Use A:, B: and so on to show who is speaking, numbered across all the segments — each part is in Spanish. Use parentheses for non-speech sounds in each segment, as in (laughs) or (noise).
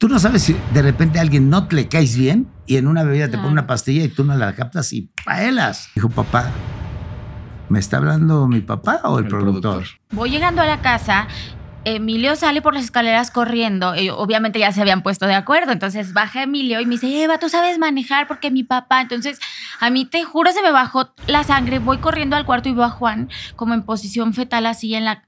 A: Tú no sabes si de repente a alguien no te le caes bien y en una bebida te pone una pastilla y tú no la captas y paelas. Dijo papá, ¿me está hablando mi papá o el, productor?
B: Voy llegando a la casa. Emilio sale por las escaleras corriendo. Eh, obviamente ya se habían puesto de acuerdo. Entonces baja Emilio y me dice, Eva, tú sabes manejar porque mi papá. Entonces a mí te juro se me bajó la sangre. Voy corriendo al cuarto y veo a Juan como en posición fetal así en la...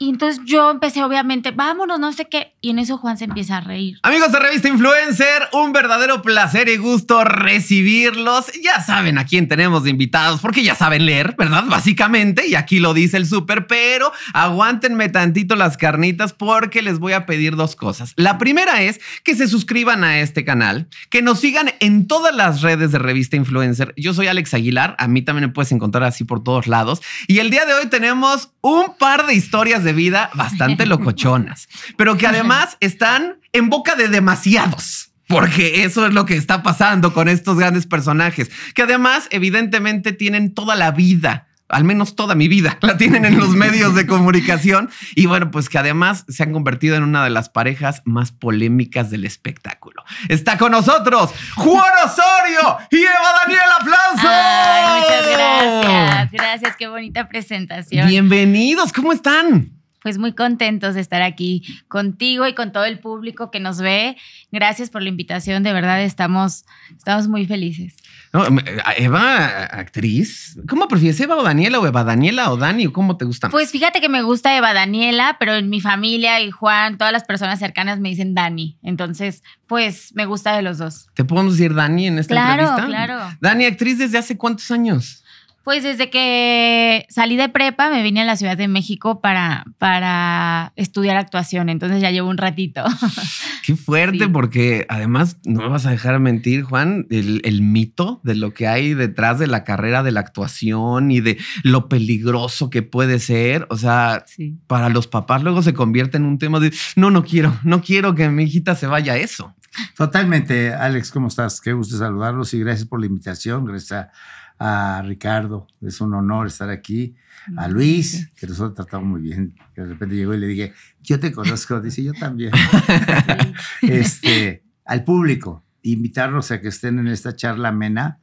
B: Y entonces yo empecé, obviamente, vámonos, no sé qué. Y en eso Juan se empieza a reír.
C: Amigos de Revista Influencer, un verdadero placer y gusto recibirlos. Ya saben a quién tenemos de invitados, porque ya saben leer, ¿verdad? Básicamente, y aquí lo dice el súper, pero aguántenme tantito las carnitas porque les voy a pedir dos cosas. La primera es que se suscriban a este canal, que nos sigan en todas las redes de Revista Influencer. Yo soy Alex Aguilar, a mí también me puedes encontrar así por todos lados. Y el día de hoy tenemos un par de historias de de vida bastante locochonas, pero que además están en boca de demasiados. Porque eso es lo que está pasando con estos grandes personajes, que además evidentemente tienen toda la vida al menos toda mi vida la tienen en los medios de comunicación y bueno, pues que además se han convertido en una de las parejas más polémicas del espectáculo. Está con nosotros Juan Osorio y Eva Daniel Aplauso. muchas gracias,
B: gracias, qué bonita presentación.
C: Bienvenidos, ¿cómo están?
B: pues muy contentos de estar aquí contigo y con todo el público que nos ve. Gracias por la invitación, de verdad estamos, estamos muy felices.
C: Eh, Eva, actriz, ¿cómo prefieres Eva o Daniela o Eva Daniela o Dani? ¿Cómo te gusta? Pues
B: fíjate que me gusta Eva Daniela, pero en mi familia y Juan, todas las personas cercanas me dicen Dani. Entonces, pues me gusta de los dos.
C: ¿Te podemos decir Dani en esta claro, entrevista? Claro, claro. Dani, actriz desde hace cuántos años?
B: Pues desde que salí de prepa me vine a la Ciudad de México para, para estudiar actuación, entonces ya llevo un ratito. (laughs)
C: Qué fuerte, porque además no me vas a dejar mentir, Juan, el, mito de lo que hay detrás de la carrera de la actuación y de lo peligroso que puede ser. O sea, para los papás luego se convierte en un tema de no, no quiero, no quiero que mi hijita se vaya a eso. Totalmente, Alex, ¿cómo estás? Qué gusto saludarlos y gracias por la invitación,
A: gracias a a Ricardo, es un honor estar aquí, a Luis, que nosotros tratamos muy bien, que de repente llegó y le dije, yo te conozco, dice, yo también, (laughs) este, al público, invitarlos a que estén en esta charla amena,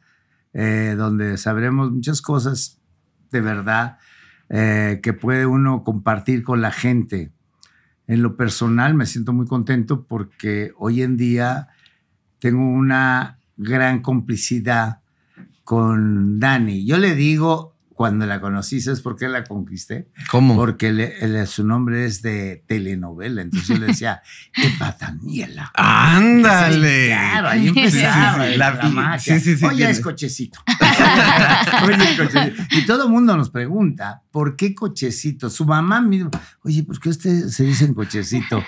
A: eh, donde sabremos muchas cosas de verdad eh, que puede uno compartir con la gente. En lo personal me siento muy contento porque hoy en día tengo una gran complicidad con Dani. Yo le digo, cuando la conocí, ¿sabes por qué la conquisté? ¿Cómo? Porque su nombre es de telenovela. Entonces yo le decía, Eva (laughs) Daniela. ¡Ándale! claro, ahí empezaba la, Sí, Oye, es cochecito. Oye, cochecito. Y todo el mundo nos pregunta, ¿por qué cochecito? Su mamá mismo, oye, ¿por pues qué ustedes se dicen cochecito?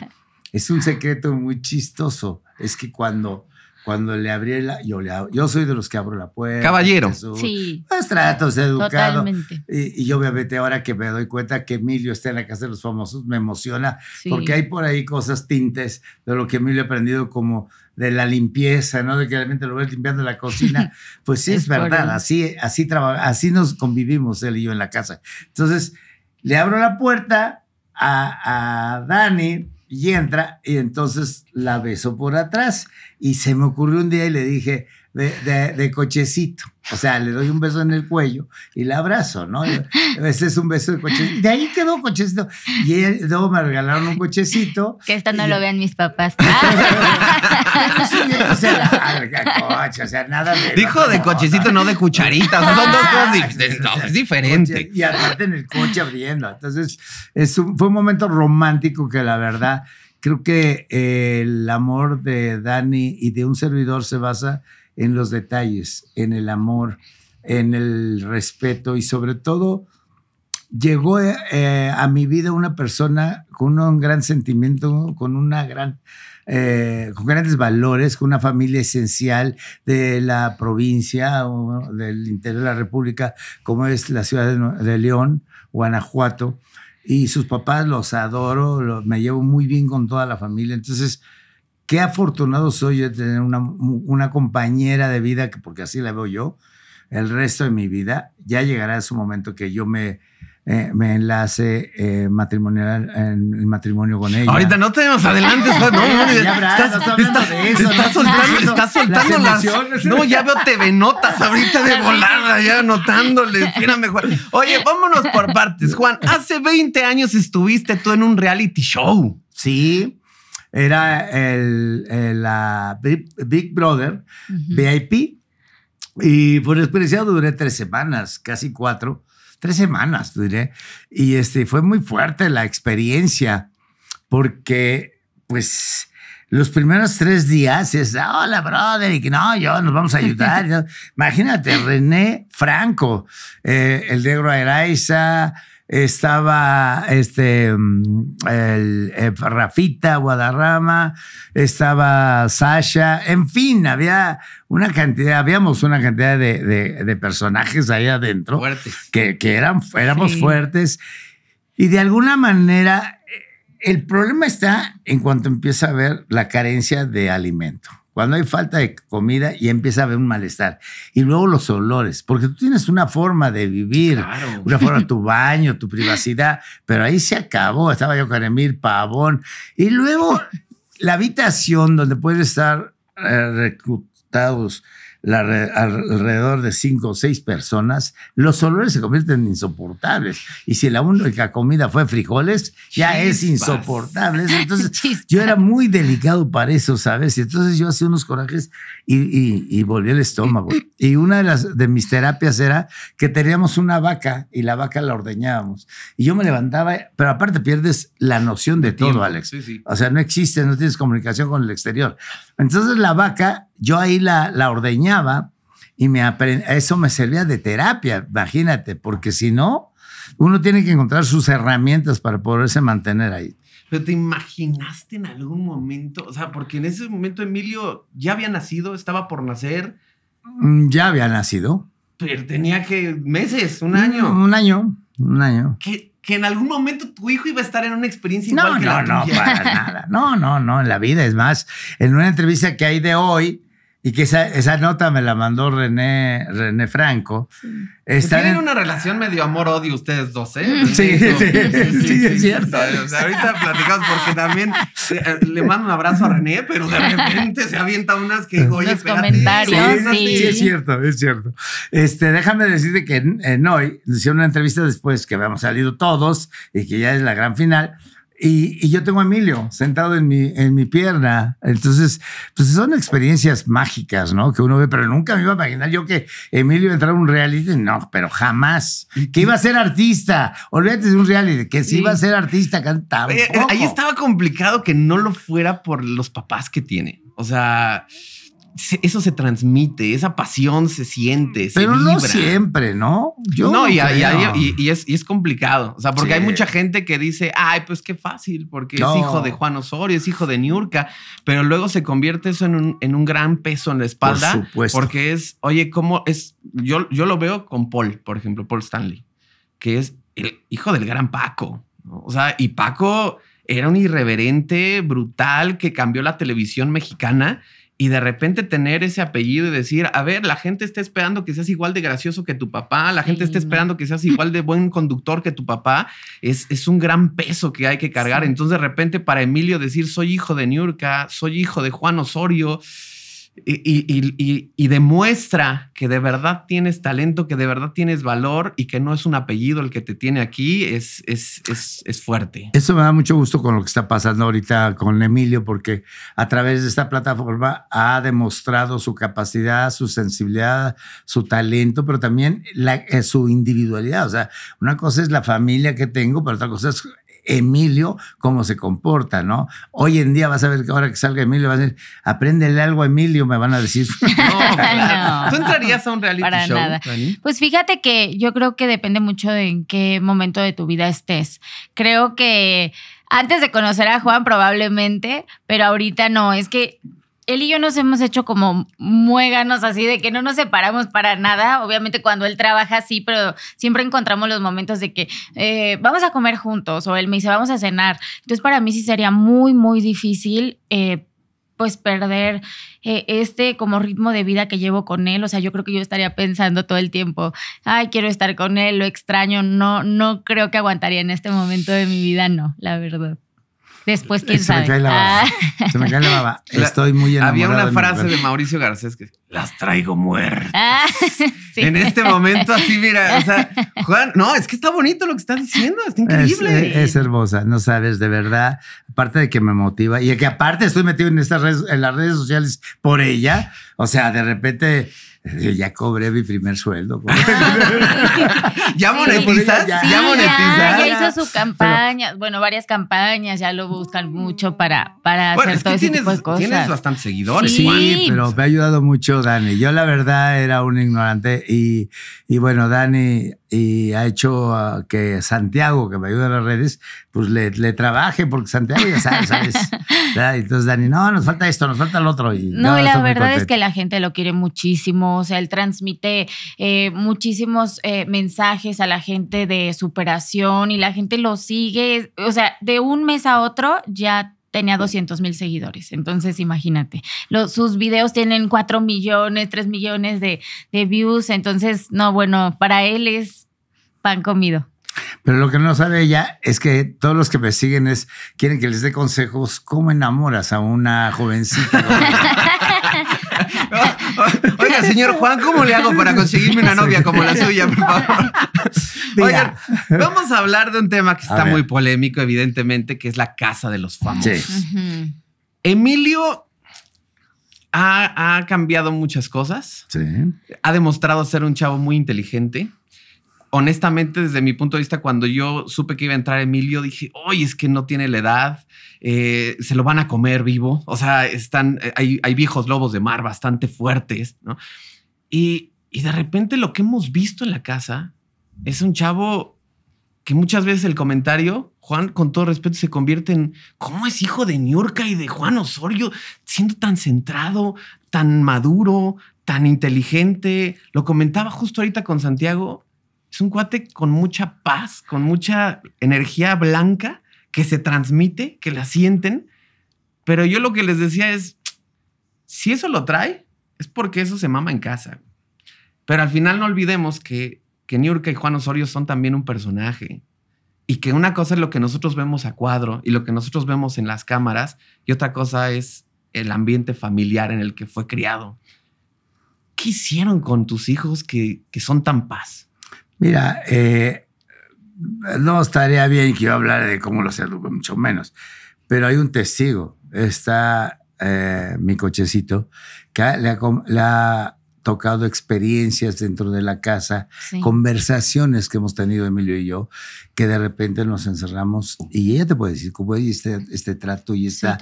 A: Es un secreto muy chistoso. Es que cuando cuando le abrí la, yo le yo soy de los que abro la puerta. Caballero. sí. Pues tratos es educado. Y, yo obviamente ahora que me doy cuenta que Emilio está en la casa de los famosos, me emociona, porque hay por ahí cosas tintes de lo que Emilio ha aprendido como de la limpieza, ¿no? De que realmente lo ves limpiando la cocina. (laughs) Pues sí, es, verdad, así, así, así nos convivimos él y yo en la casa. Entonces, le abro la puerta a, a Dani y entra y entonces la beso por atrás. Y se me ocurrió un día y le dije, de, de, cochecito. O sea, le doy un beso en el cuello y la abrazo, ¿no? Ese es un beso de cochecito. De ahí quedó cochecito. Y luego me regalaron un cochecito.
B: Que esto no lo vean mis papás. (laughs)
A: Ah. (laughs)
B: o sea, nada de...
C: Dijo de cochecito, no, de cucharita. No, son dos ah, es diferente.
A: y aparte en el coche abriendo. Entonces, es un, fue un momento romántico que la verdad creo que eh, el amor de Dani y de un servidor se basa en los detalles, en el amor, en el respeto y sobre todo llegó eh, eh, a mi vida una persona con un gran sentimiento, con una gran, eh, con grandes valores, con una familia esencial de la provincia o del interior de la República, como es la ciudad de, León, Guanajuato. Y sus papás los adoro, me llevo muy bien con toda la familia. Entonces, Qué afortunado soy yo de tener una, compañera de vida, que, porque así la veo yo, el resto de mi vida. Ya llegará su momento que yo me, eh, me enlace eh, matrimonial en el matrimonio con ella. Ahorita no tenemos adelante, (laughs) no, no, soltando, las, No, ya veo TV Notas ahorita
C: de (laughs) volada, ya anotándole. Oye, vámonos por partes. Juan, hace 20 años estuviste tú en un reality show. Sí era el,
A: eh, la Big, Brother VIP y por experiencia duré tres semanas, casi cuatro, tres semanas diré. y este fue muy fuerte la experiencia porque pues los primeros tres días es, hola, brother, y que no, yo nos vamos a ayudar. (laughs) Imagínate, René Franco, eh, el negro Araiza, estaba este, mm, el, eh, Rafita Guadarrama, estaba Sasha, en fin, había una cantidad, habíamos una cantidad de, de, personajes ahí adentro que, eran, éramos fuertes y de alguna manera eh, el problema está en cuanto empieza a ver la carencia de alimento. Cuando hay falta de comida y empieza a haber un malestar. Y luego los olores, porque tú tienes una forma de vivir, una forma, (laughs) tu baño, tu privacidad, pero ahí se acabó. Estaba yo con Emil Pavón. Y luego la habitación donde puedes estar eh, reclutados alrededor de cinco o seis personas, los olores se convierten en insoportables. Y si la única comida fue frijoles, ya es insoportable. Entonces, (laughs) yo era muy delicado para eso, ¿sabes? Y entonces yo hacía unos corajes y, y, volví el estómago. Y una de, las, de mis terapias era que teníamos una vaca y la vaca la ordeñábamos. Y yo me levantaba, pero aparte pierdes la noción de todo, Alex. O sea, no existe, no tienes comunicación con el exterior. Entonces la vaca, yo ahí la, la ordeñaba y me eso me servía de terapia, imagínate, porque si no, uno tiene que encontrar sus herramientas para poderse mantener ahí.
C: Pero te imaginaste en algún momento, o sea, porque en ese momento Emilio ya había nacido, estaba por nacer. Mm,
A: ya había nacido.
C: Pero tenía que meses, un mm, año. Un, año, un año. Que, que, en algún momento tu hijo iba a estar en una experiencia igual no, que no, la No, no, para nada.
A: No, no, no, en la vida. Es más, en una entrevista que hay de hoy, y que esa, esa, nota me la mandó René, René Franco. Tienen en...
C: una relación medio amor-odio ustedes dos, ¿eh? Mm. Sí, sí, sí, es cierto. O sea, ahorita platicamos porque también eh, le mando un abrazo a René, pero de repente se avienta unas que digo, oye, comentarios, sí, sí. es cierto,
A: es cierto. Este, déjame decirte que en hoy, hicieron una entrevista después que habíamos salido todos y que ya es la gran final y, yo tengo a Emilio sentado en mi, en mi pierna. Entonces, pues son experiencias mágicas, ¿no? Que uno ve, pero nunca me iba a imaginar yo que Emilio entrara a un reality. No, pero jamás. Que iba a ser artista. Olvídate de un reality, que si sí. iba a ser artista, cantaba. Ahí estaba
C: complicado que no lo fuera por los papás que tiene. O sea, eso se transmite, esa pasión se siente. Pero se vibra. no siempre, ¿no? no, y, es, complicado. O sea, porque hay mucha gente que dice, ay, pues qué fácil, porque es hijo de Juan Osorio, es hijo de Niurka, pero luego se convierte eso en un, en un gran peso en la espalda. Por supuesto. Porque es, oye, ¿cómo es? Yo, yo lo veo con Paul, por ejemplo, Paul Stanley, que es el hijo del gran Paco. O sea, y Paco era un irreverente brutal que cambió la televisión mexicana y de repente tener ese apellido y decir, a ver, la gente está esperando que seas igual de gracioso que tu papá, la gente está esperando que seas igual de buen conductor que tu papá, es, es un gran peso que hay que cargar. Entonces de repente para Emilio decir, soy hijo de Niurka, soy hijo de Juan Osorio, y, demuestra que de verdad tienes talento, que de verdad tienes valor y que no es un apellido el que te tiene aquí, es, es, es, fuerte.
A: Eso me da mucho gusto con lo que está pasando ahorita con Emilio, porque a través de esta plataforma ha demostrado su capacidad, su sensibilidad, su talento, pero también eh, su individualidad. O sea, una cosa es la familia que tengo, pero otra cosa es Emilio cómo se comporta, ¿no? Hoy en día vas a ver que ahora que salga Emilio vas a decir, apréndele algo a Emilio, me van a decir. (laughs)
C: (laughs) No, ¿Tú entrarías a un reality
B: para Nada. Pues fíjate que yo creo que depende mucho de en qué momento de tu vida estés. Creo que antes de conocer a Juan probablemente, pero ahorita no, es que él y yo nos hemos hecho como muéganos así de que no nos separamos para nada. Obviamente cuando él trabaja sí, pero siempre encontramos los momentos de que eh, vamos a comer juntos o él me dice vamos a cenar. Entonces para mí sí sería muy, muy difícil. Eh, pues perder eh, este como ritmo de vida que llevo con él. O sea, yo creo que yo estaría pensando todo el tiempo, ay, quiero estar con él, lo extraño. No, no creo que aguantaría en este momento de mi vida, no, la verdad. Después, quién se sabe. Me cae la baba. Ah. Se me cae la baba. Estoy muy enamorado. Había una frase de, de
C: Mauricio Garcés que las traigo muertas.
B: Ah, (laughs) en
C: este momento, así, mira, o sea, Juan, no, es que está bonito lo que estás diciendo, está increíble. Es,
A: hermosa, no sabes, de verdad, aparte de que me motiva y que aparte estoy metido en estas redes, en las redes sociales por ella, o sea, de repente eh, ya cobré mi primer sueldo. (laughs)
B: ¿Ya monetizas? ya, Ya, hizo su campaña, bueno, varias campañas, ya lo buscan mucho para, para bueno, hacer todo ese cosas. Tienes
A: bastantes seguidores. Juan pero me ha ayudado mucho Dani. Yo la verdad era un ignorante y, bueno, Dani y ha hecho ah, que Santiago, que me ayuda en las redes, pues le, trabaje, porque Santiago ya sabe, ¿sabes? (laughs) Entonces Dani, no, nos falta esto, nos falta el otro. Y no, la verdad es que
B: la gente lo quiere muchísimo, o sea, él transmite eh, muchísimos eh, mensajes a la gente de superación y la gente lo sigue, o sea, de un mes a otro ya tenía 200 mil seguidores. Entonces, imagínate, sus videos tienen 4 millones, 3 millones de, de views. Entonces, no, bueno, para él es pan comido.
A: Pero lo que no sabe ella es que todos los que me siguen es, quieren que les dé consejos, cómo enamoras a una jovencita. (laughs)
C: (laughs) Oiga, señor Juan, ¿cómo le hago para conseguirme una novia como la suya, por favor? Oigan, vamos a hablar de un tema que está muy polémico, evidentemente, que es la casa de los famosos. Emilio ha, ha, cambiado muchas cosas. Ha demostrado ser un chavo muy inteligente honestamente, desde mi punto de vista, cuando yo supe que iba a entrar Emilio, dije, oye, es que no tiene la edad, eh, se lo van a comer vivo. O sea, están, eh, hay, hay viejos lobos de mar bastante fuertes, ¿no? Y, y de repente lo que hemos visto en la casa es un chavo que muchas veces el comentario, Juan, con todo respeto, se convierte en cómo es hijo de Niurka y de Juan Osorio, siendo tan centrado, tan maduro, tan inteligente. Lo comentaba justo ahorita con Santiago es un cuate con mucha paz, con mucha energía blanca que se transmite, que la sienten. Pero yo lo que les decía es, si eso lo trae, es porque eso se mama en casa. Pero al final no olvidemos que, que Niurka y Juan Osorio son también un personaje. Y que una cosa es lo que nosotros vemos a cuadro y lo que nosotros vemos en las cámaras, y otra cosa es el ambiente familiar en el que fue criado. ¿Qué hicieron con tus hijos que, que son tan paz? Mira, eh, no estaría bien que yo
A: hablara de cómo lo educo, mucho menos. Pero hay un testigo. Está eh, mi cochecito que la tocado experiencias dentro de la casa, conversaciones que hemos tenido Emilio y yo, que de repente nos encerramos y ella te puede decir, ¿cómo es este, este trato y esta?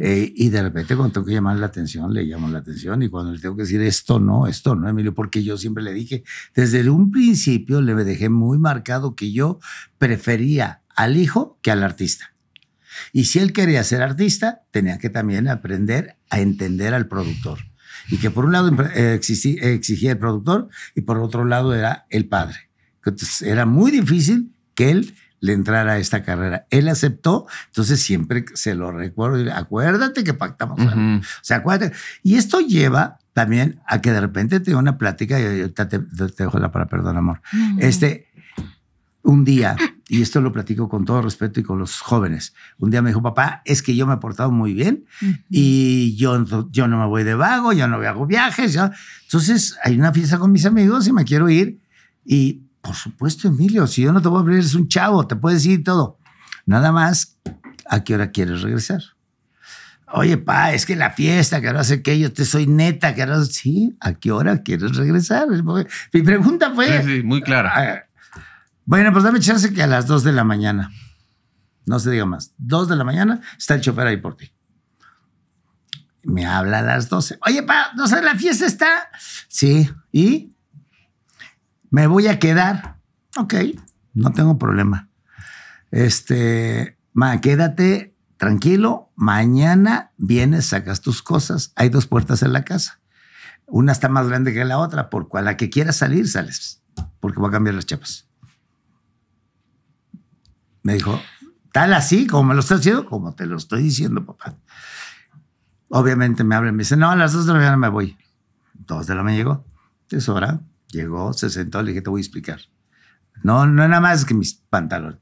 A: Eh, y de repente cuando tengo que llamar la atención, le llamo la atención y cuando le tengo que decir esto no, esto no, Emilio, porque yo siempre le dije, desde un principio le dejé muy marcado que yo prefería al hijo que al artista. Y si él quería ser artista, tenía que también aprender a entender al productor y que por un lado eh, exigía el productor y por otro lado era el padre. Entonces era muy difícil que él le entrara a esta carrera. Él aceptó, entonces siempre se lo recuerdo, acuérdate que pactamos. O sea, acuérdate. Y esto lleva también a que de repente te una plática, y te, dejo la para perdón, amor. Este, un día, y esto lo platico con todo respeto y con los jóvenes, un día me dijo, papá, es que yo me he portado muy bien y yo, yo no me voy de vago, yo no hago viajes. Entonces hay una fiesta con mis amigos y me quiero ir. Y por supuesto, Emilio, si yo no te voy a abrir, eres un chavo, te puedes ir todo. Nada más, ¿a qué hora quieres regresar? Oye, pa, es que la fiesta, que ahora sé que yo te soy neta, que ahora sí, ¿a qué hora quieres regresar? Mi pregunta fue... Sí, sí, muy clara. Bueno, pues dame chance que a las 2 de la mañana, no se diga más, 2 de la mañana está el chofer ahí por ti. Me habla a las 12. Oye, pa, no sé, la fiesta está. Sí, ¿y? Me voy a quedar. Ok, no tengo problema. Este, ma, quédate tranquilo. Mañana vienes, sacas tus cosas. Hay dos puertas en la casa. Una está más grande que la otra, por cual la que quieras salir, sales, porque voy a cambiar las chapas. Me dijo, tal así, como me lo estás diciendo, como te lo estoy diciendo, papá. Obviamente me habla y me dice, no, a las dos de la mañana me voy. Dos de la mañana llegó, tres horas, llegó, se sentó, le dije, te voy a explicar. No, no nada más que mis pantalones.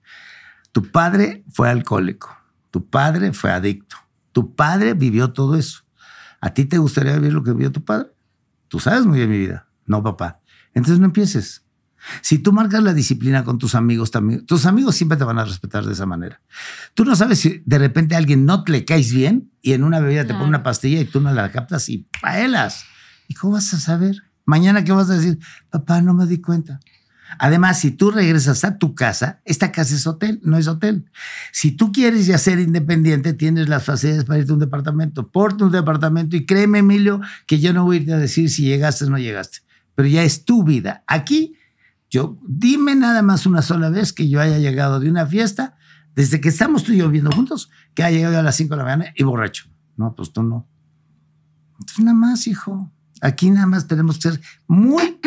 A: Tu padre fue alcohólico, tu padre fue adicto, tu padre vivió todo eso. ¿A ti te gustaría vivir lo que vivió tu padre? Tú sabes muy bien mi vida. No, papá. Entonces no empieces. Si tú marcas la disciplina con tus amigos, también, tus amigos siempre te van a respetar de esa manera. Tú no sabes si de repente a alguien no te le caes bien y en una bebida te pone una pastilla y tú no la captas y paelas. ¿Y cómo vas a saber? Mañana, ¿qué vas a decir? Papá, no me di cuenta. Además, si tú regresas a tu casa, esta casa es hotel, no es hotel. Si tú quieres ya ser independiente, tienes las facilidades para irte a un departamento. Porte un departamento y créeme, Emilio, que yo no voy a irte a decir si llegaste o no llegaste. Pero ya es tu vida. Aquí yo, dime nada más una sola vez que yo haya llegado de una fiesta, desde que estamos tú y yo viviendo juntos, que haya llegado a las 5 de la mañana y borracho. No, pues tú no. Entonces, nada más, hijo. Aquí nada más tenemos que ser muy,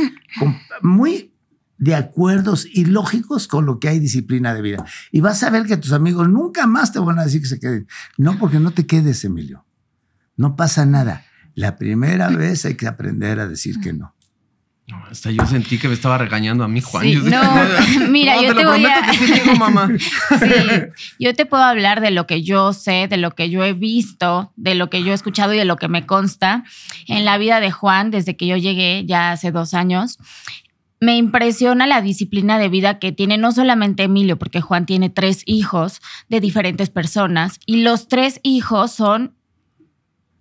A: muy de acuerdos y lógicos con lo que hay disciplina de vida. Y vas a ver que tus amigos nunca más te van a decir que se queden. No, porque no te quedes, Emilio. No pasa nada. La primera vez hay que aprender a decir que no hasta yo sentí que
C: me estaba regañando a mí, Juan. no,
B: (laughs) mira, yo te, voy a... Sí digo, mamá. (laughs) sí, yo te puedo hablar de lo que yo sé, de lo que yo he visto, de lo que yo he escuchado y de lo que me consta. En la vida de Juan, desde que yo llegué ya hace dos años, me impresiona la disciplina de vida que tiene no solamente Emilio, porque Juan tiene tres hijos de diferentes personas y los tres hijos son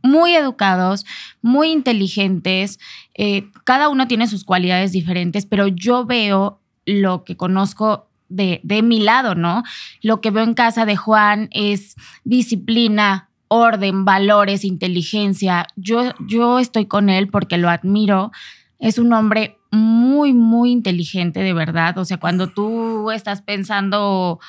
B: muy educados, muy inteligentes, eh, cada uno tiene sus cualidades diferentes, pero yo veo lo que conozco de, mi lado, ¿no? Lo que veo en casa de Juan es disciplina, orden, valores, inteligencia. Yo, yo estoy con él porque lo admiro. Es un hombre muy, muy inteligente, de verdad. O sea, cuando tú estás pensando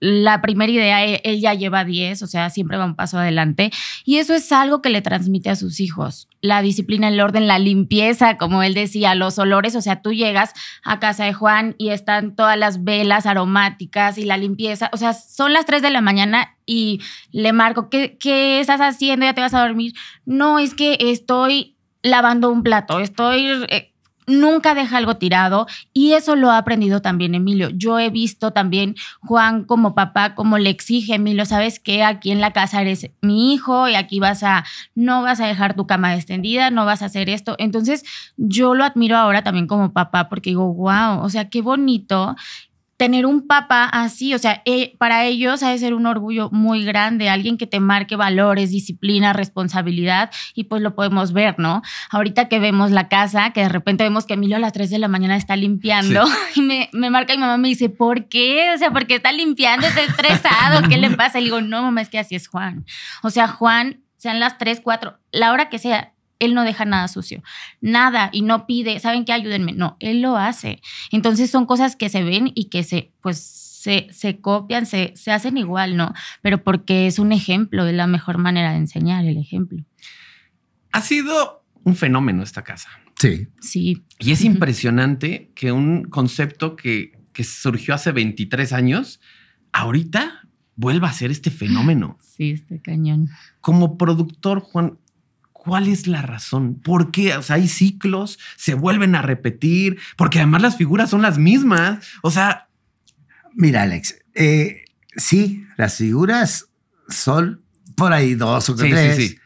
B: la primera idea, e, él ya lleva 10, o sea, siempre va un paso adelante. Y eso es algo que le transmite a sus hijos. La disciplina, el orden, la limpieza, como él decía, los olores, o sea, tú llegas a casa de Juan y están todas las velas aromáticas y la limpieza, o sea, son las 3 de la mañana y le marco, ¿qué, estás haciendo? ¿Ya te vas a dormir? No, es que estoy lavando un plato, estoy... Eh, nunca deja algo tirado y eso lo ha aprendido también Emilio. Yo he visto también Juan como papá, como le exige Emilio, sabes que aquí en la casa eres mi hijo y aquí vas a, no vas a dejar tu cama extendida, no vas a hacer esto. Entonces yo lo admiro ahora también como papá porque digo, wow, o sea, qué bonito tener un papá así, o sea, e, para ellos ha de ser un orgullo muy grande, alguien que te marque valores, disciplina, responsabilidad, y pues lo podemos ver, ¿no? Ahorita que vemos la casa, que de repente vemos que Emilio a las 3 de la mañana está limpiando, (laughs) y me, marca mi mamá me dice, ¿por qué? O sea, porque está limpiando, está estresado, ¿qué le pasa? Y digo, no, mamá, es que así es Juan. O sea, Juan, sean las 3, 4, la hora que sea, él no deja nada sucio, nada, y no pide, ¿saben qué? Ayúdenme. No, él lo hace. Entonces son cosas que se ven y que se, pues, se, copian, se, hacen igual, ¿no? Pero porque es un ejemplo, es la mejor manera de enseñar el ejemplo.
C: Ha sido un fenómeno esta casa. Sí. Sí. Y es impresionante que un concepto que, que surgió hace 23 años, ahorita vuelva a ser este fenómeno. Sí, este cañón. Como productor, Juan, ¿Cuál es la razón? ¿Por qué? O sea, hay ciclos, se vuelven a repetir, porque además las figuras son las mismas. O sea. Mira, Alex, eh,
A: sí, las figuras son por ahí dos o tres, sí,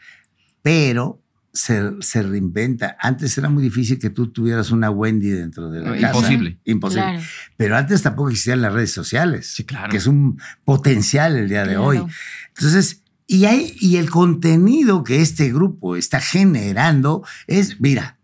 A: pero se, reinventa. Antes era muy difícil que tú tuvieras una Wendy dentro de la Imposible. Imposible. Pero antes tampoco existían las redes sociales, sí, claro. que es un potencial el día de hoy. Entonces, y, y el contenido que este grupo está generando es, mira,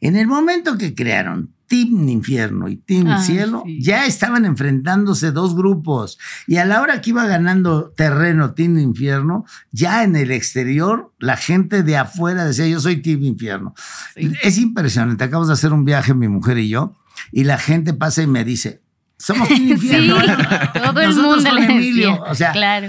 A: en el momento que crearon Team Infierno y Team Cielo, ya estaban enfrentándose dos grupos. Y a la hora que iba ganando terreno Team Infierno, ya en el exterior, la gente de afuera decía, yo soy Team Infierno. Es impresionante. Acabamos de hacer un viaje, mi mujer y yo, y la gente pasa y me dice, somos Team (laughs) Infierno. Sí, todo el mundo le O sea, claro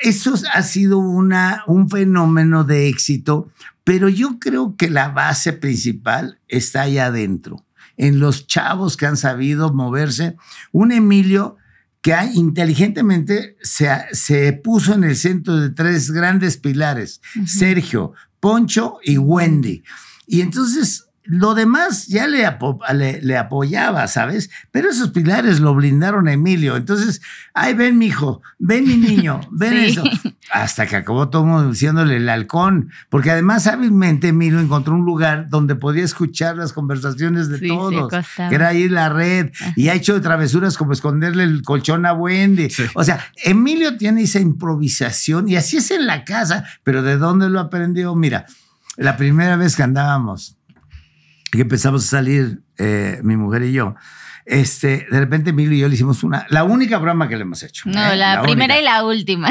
A: eso ha sido una, un fenómeno de éxito, pero yo creo que la base principal está allá adentro, en los chavos que han sabido moverse. Un Emilio que inteligentemente se, se puso en el centro de tres grandes pilares, Sergio, Poncho y Wendy. Y entonces lo demás ya le, apoyaba, ¿sabes? Pero esos pilares lo blindaron a Emilio. Entonces, ay, ven, mi hijo, ven, mi niño, (laughs) ven eso. Hasta que acabó todo diciéndole el halcón, porque además hábilmente Emilio encontró un lugar donde podía escuchar las conversaciones de todos, que era ahí la red, y ha hecho travesuras como esconderle el colchón a Wendy. O sea, Emilio tiene esa improvisación y así es en la casa, pero ¿de dónde lo aprendió? Mira, la primera vez que andábamos que empezamos a salir eh, mi mujer y yo, este, de repente Emilio y yo le hicimos una, la única broma que le hemos hecho. No, ¿eh? la, primera
B: y la última.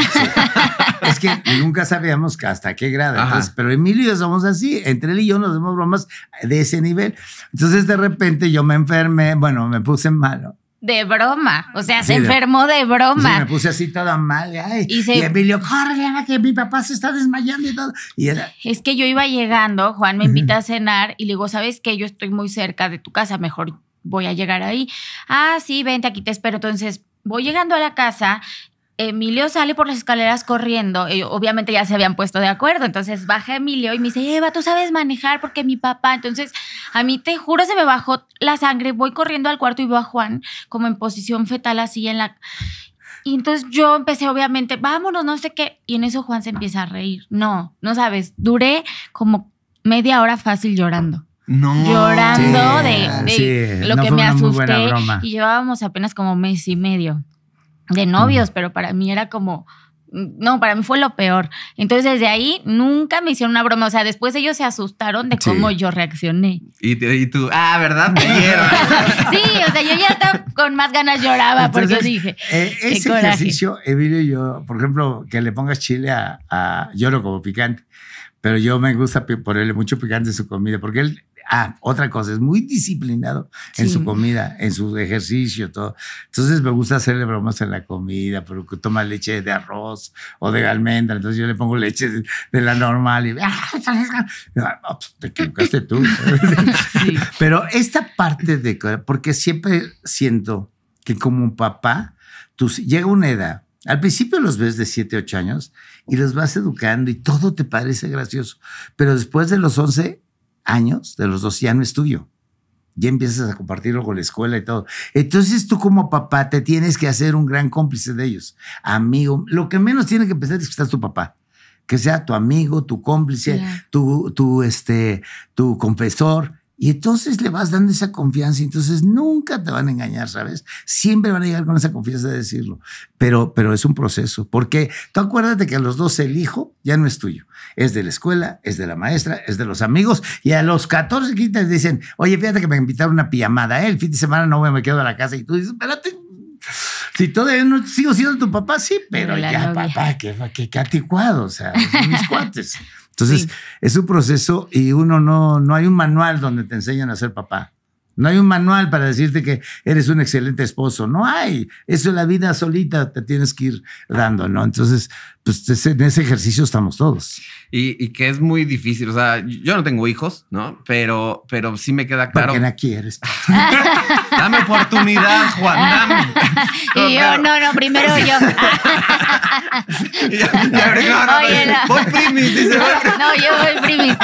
A: (laughs) es que nunca sabíamos hasta qué grado. Entonces, pero Emilio y yo somos así, entre él y yo nos hacemos bromas de ese nivel. Entonces de repente yo me enfermé, bueno, me puse malo
B: de broma. O sea, se enfermó de broma. Sí, me puse así toda mal. y, se, y, Emilio, que mi papá se está desmayando y todo. Y era, es que yo iba llegando, Juan me invita a cenar y le digo, ¿sabes qué? Yo estoy muy cerca de tu casa, mejor voy a llegar ahí. Ah, sí, vente, aquí te espero. Entonces, voy llegando a la casa Emilio sale por las escaleras corriendo. obviamente ya se habían puesto de acuerdo. Entonces baja Emilio y me dice, Eva, tú sabes manejar porque mi papá. Entonces a mí te juro, se me bajó la sangre. Voy corriendo al cuarto y veo a Juan como en posición fetal así en la... Y entonces yo empecé, obviamente, vámonos, no sé qué. Y en eso Juan se empieza a reír. No, no sabes. Duré como media hora fácil llorando. No. Llorando de, lo que me asusté. Y llevábamos apenas como mes y medio de novios, pero para mí era como, mm, no, para mí fue lo peor. Entonces, desde ahí nunca me hicieron una broma. O sea, después ellos se asustaron de cómo yo reaccioné.
C: ¿Y, tú, ah, ¿verdad? Me (laughs) sí,
B: o sea, yo ya estaba con más ganas lloraba porque yo dije. E, ese ejercicio,
A: ejercicio, y yo, por ejemplo, que le pongas chile a, a lloro como picante, pero yo me gusta ponerle mucho picante su comida porque él Ah, otra cosa, es muy disciplinado en su comida, en su ejercicio, todo. Entonces me gusta hacerle bromas en la comida, pero que toma leche de arroz o de almendra, entonces yo le pongo leche de, la normal y ah, pues, te equivocaste tú. (laughs) Pero esta parte de, porque siempre siento que como un papá, tú, llega una edad al principio los ves de 7, 8 años y los vas educando y todo te parece gracioso, pero después de los 11 años, de los dos ya no es tuyo. Ya empiezas a compartirlo con la escuela y todo. Entonces tú como papá te tienes que hacer un gran cómplice de ellos. Amigo, lo que menos tiene que pensar es que estás tu papá. Que sea tu amigo, tu cómplice, tu, tu, este, tu confesor y entonces le vas dando esa confianza y entonces nunca te van a engañar, ¿sabes? Siempre van a llegar con esa confianza de decirlo. Pero, pero es un proceso, porque tú acuérdate que a los 12 el hijo ya no es tuyo. Es de la escuela, es de la maestra, es de los amigos. Y a los 14, 15 dicen, oye, fíjate que me invitaron una pijamada, ¿eh? el fin de semana no voy, me quedo a la casa. Y tú dices, espérate, si todavía no sigo siendo tu papá, sí, pero, ya, papá, qué, qué, o sea, mis (laughs) cuates. Entonces, es un proceso y uno no, no hay un manual donde te enseñan a ser papá. No hay un manual para decirte que eres un excelente esposo. No hay. Eso es la vida solita, te tienes que ir dando, ¿no? Entonces, pues en ese ejercicio estamos todos.
C: Y, que es muy difícil. O sea, yo no tengo hijos, ¿no? Pero, pero sí me queda claro. ¿Por no quieres? (laughs) dame oportunidad, Juan,
B: (laughs) y yo, no, no, primero yo. (laughs)
C: y,
A: no, no, Oye, Voy primis, No, yo voy primis.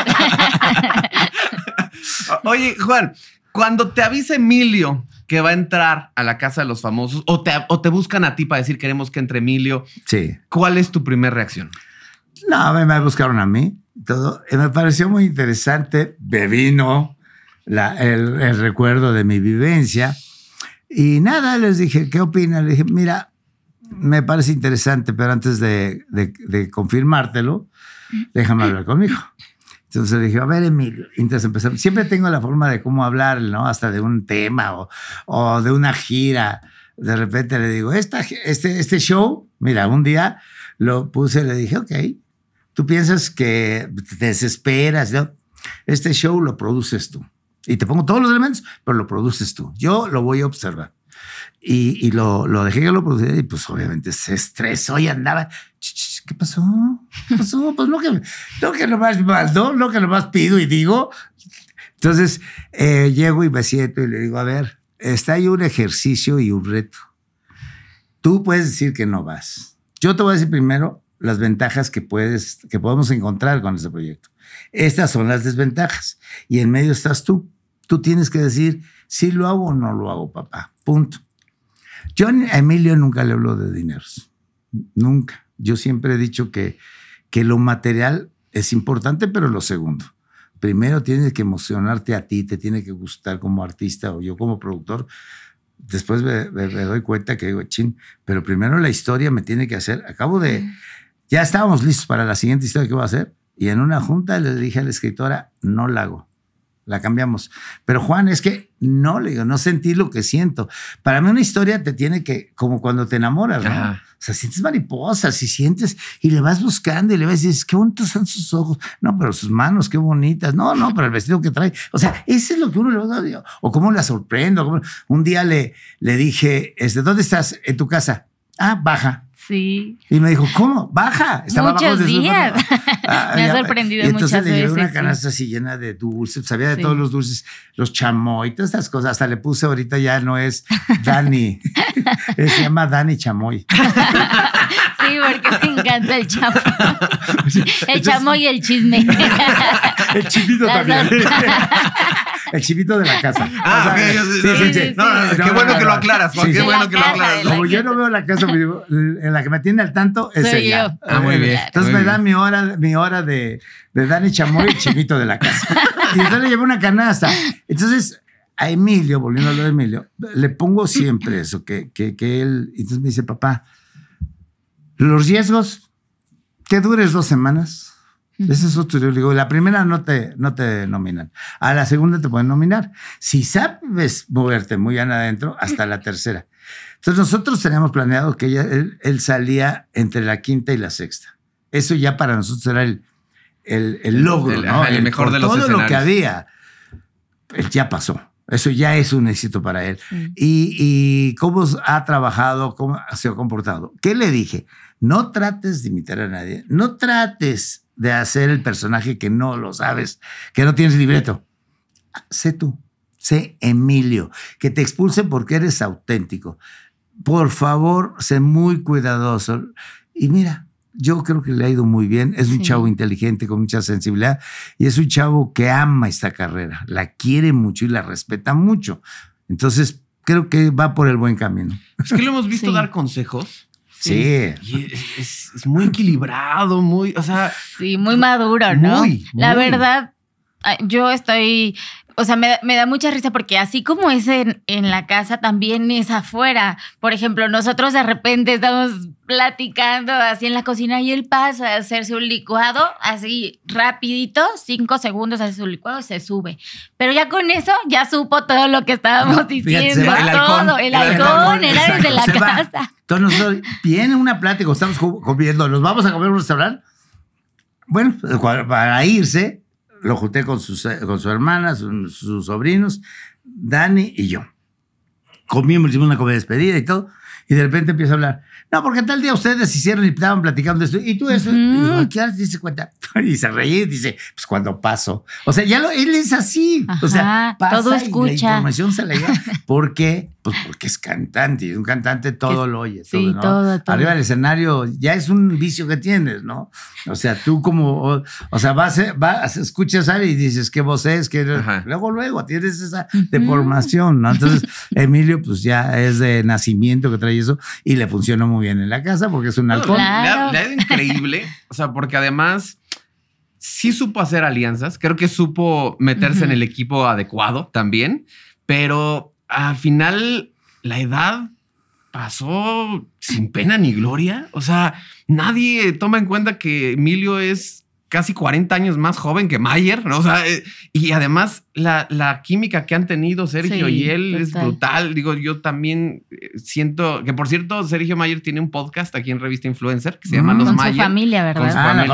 C: Oye, Juan. Cuando te avisa Emilio que va a entrar a la casa de los famosos o te, o te buscan a ti para decir queremos que entre Emilio, sí. ¿cuál es tu primera reacción?
A: No, me, buscaron a mí. Todo. Eh, me pareció muy interesante. Bebino la, el, recuerdo de mi vivencia. Y nada, les dije, ¿qué opinan? Le dije, mira, me parece interesante, pero antes de, de confirmártelo, déjame hablar conmigo. Entonces le dije, a ver, Emilio. Entonces empezar Siempre tengo la forma de cómo hablar, ¿no? Hasta de un tema o, o de una gira. De repente le digo, Esta, este, este show, mira, un día lo puse, le dije, ok, tú piensas que te desesperas, ¿no? Este show lo produces tú. Y te pongo todos los elementos, pero lo produces tú. Yo lo voy a observar. Y, y lo, lo, dejé que lo produciera y pues obviamente se estresó y andaba. ¿qué pasó? ¿Qué pasó? Pues no que, lo que más No que más pido y digo. Entonces, eh, llego y me siento y le digo, a ver, está ahí un ejercicio y un reto. Tú puedes decir que no vas. Yo te voy a decir primero las ventajas que, puedes, que podemos encontrar con este proyecto. Estas son las desventajas. Y en medio estás tú. Tú tienes que decir si lo hago o no lo hago, papá. Punto. Yo a Emilio nunca le hablo de dineros. Nunca. Yo siempre he dicho que, que lo material es importante, pero lo segundo. Primero tienes que emocionarte a ti, te tiene que gustar como artista o yo como productor. Después me, doy cuenta que digo, ching, pero primero la historia me tiene que hacer. Acabo de. Ya estábamos listos para la siguiente historia que voy a hacer. Y en una junta le dije a la escritora, no la hago la cambiamos. Pero Juan, es que no, le digo, no sentí lo que siento. Para mí una historia te tiene que, como cuando te enamoras, ¿no? O sea, sientes mariposas y sientes y le vas buscando y le vas y dices, qué bonitos son sus ojos. No, pero sus manos, qué bonitas. No, no, pero el vestido que trae. O sea, eso es lo que uno le va a O cómo la sorprendo. Un día le, le dije, de este, ¿dónde estás? En tu casa. Ah, baja. Sí. Y me dijo, ¿cómo? Baja. Estaba Muchos días.
B: (laughs) me ha ah, sorprendido y entonces le una canasta
A: así llena de dulces. Sabía pues, de todos los dulces, los chamoy, todas estas cosas. Hasta le puse ahorita ya no es Dani. (laughs) (laughs) Se llama Dani Chamoy.
B: Sí, porque me encanta el chamo. (laughs) El chamo y el chisme.
A: (laughs) El chivito también. El chivito de la casa. no, qué bueno que lo aclaras, qué bueno que lo aclaras. Como yo no veo la casa, en la que me atiende al tanto es ella. Ah, muy bien. Entonces me da mi hora, mi hora de, de Dani Chamoy, el chivito de la casa. Y entonces le llevo una canasta. Entonces, a Emilio, volviendo a lo de Emilio, le pongo siempre eso, que, que, que él, entonces me dice, papá, los riesgos, que dures dos semanas. Ese es otro. Yo digo, la primera no te, no te nominan. A la segunda te pueden nominar. Si sabes moverte muy adentro, hasta la tercera. Entonces, nosotros teníamos planeado que él, salía entre la quinta y la sexta. Eso ya para nosotros era el, el, logro, el, mejor de los Todo lo que había pues, ya pasó. Eso ya es un éxito para él. Y, y, cómo ha trabajado, cómo se ha comportado. ¿Qué le dije? No trates de imitar a nadie. No trates de hacer el personaje que no lo sabes, que no tienes libreto. Sé tú. Sé Emilio. Que te expulse porque eres auténtico. Por favor, sé muy cuidadoso. Y mira, yo creo que le ha ido muy bien. Es un chavo inteligente, con mucha sensibilidad, y es un chavo que ama esta carrera, la quiere mucho y la respeta mucho. Entonces, creo que va por el buen camino.
C: Es que lo hemos visto dar consejos Sí. es, muy equilibrado, muy, o sea.
B: Sí, muy maduro, ¿no? La verdad, ah, yo estoy o sea, me, da mucha risa porque así como es en, la casa, también es afuera. Por ejemplo, nosotros de repente estamos platicando así en la cocina y él pasa a hacerse un licuado así rapidito, cinco segundos hace su licuado se sube. Pero ya con eso ya supo todo lo que estábamos diciendo. el halcón, todo, el halcón, era desde la casa.
A: Entonces nosotros tiene una plática, estamos comiendo, nos vamos a comer a un restaurante. Bueno, pues, para irse, lo junté con, sus, con su hermana, sus sobrinos, Dani y yo. Comimos, hicimos una comida despedida y todo. Y de repente empieza a hablar. No, porque tal día ustedes hicieron y estaban platicando de esto. Y tú eso. Uh -huh. se dice cuenta? (laughs) Y se reí dice, pues cuando paso. O sea, ya él es así. o sea, pasa todo escucha. la información se le (laughs) porque pues porque es cantante, y un cantante todo lo oye. Sí, todo, todo, Arriba del escenario ya es un vicio que tienes, ¿no? O sea, tú como, o, sea, vas, eh, vas, escuchas a y dices qué vos es, que luego, luego tienes esa deformación, ¿no? Entonces, (laughs) Emilio, pues ya es de nacimiento que trae eso y le funcionó muy bien en la casa porque es un alcohol. Claro. Le, increíble,
C: o sea, porque además sí supo hacer alianzas, creo que supo meterse en el equipo adecuado también, pero al final la edad pasó sin pena ni gloria. O sea, nadie toma en cuenta que Emilio es casi 40 años más joven que Mayer, ¿no? O sea, eh, y además la, química que han tenido Sergio y él es brutal. Digo, yo también eh, siento que, por cierto, Sergio Mayer tiene un podcast aquí en Revista Influencer que se llama mm. Los Mayer. su familia, ¿verdad? Ah,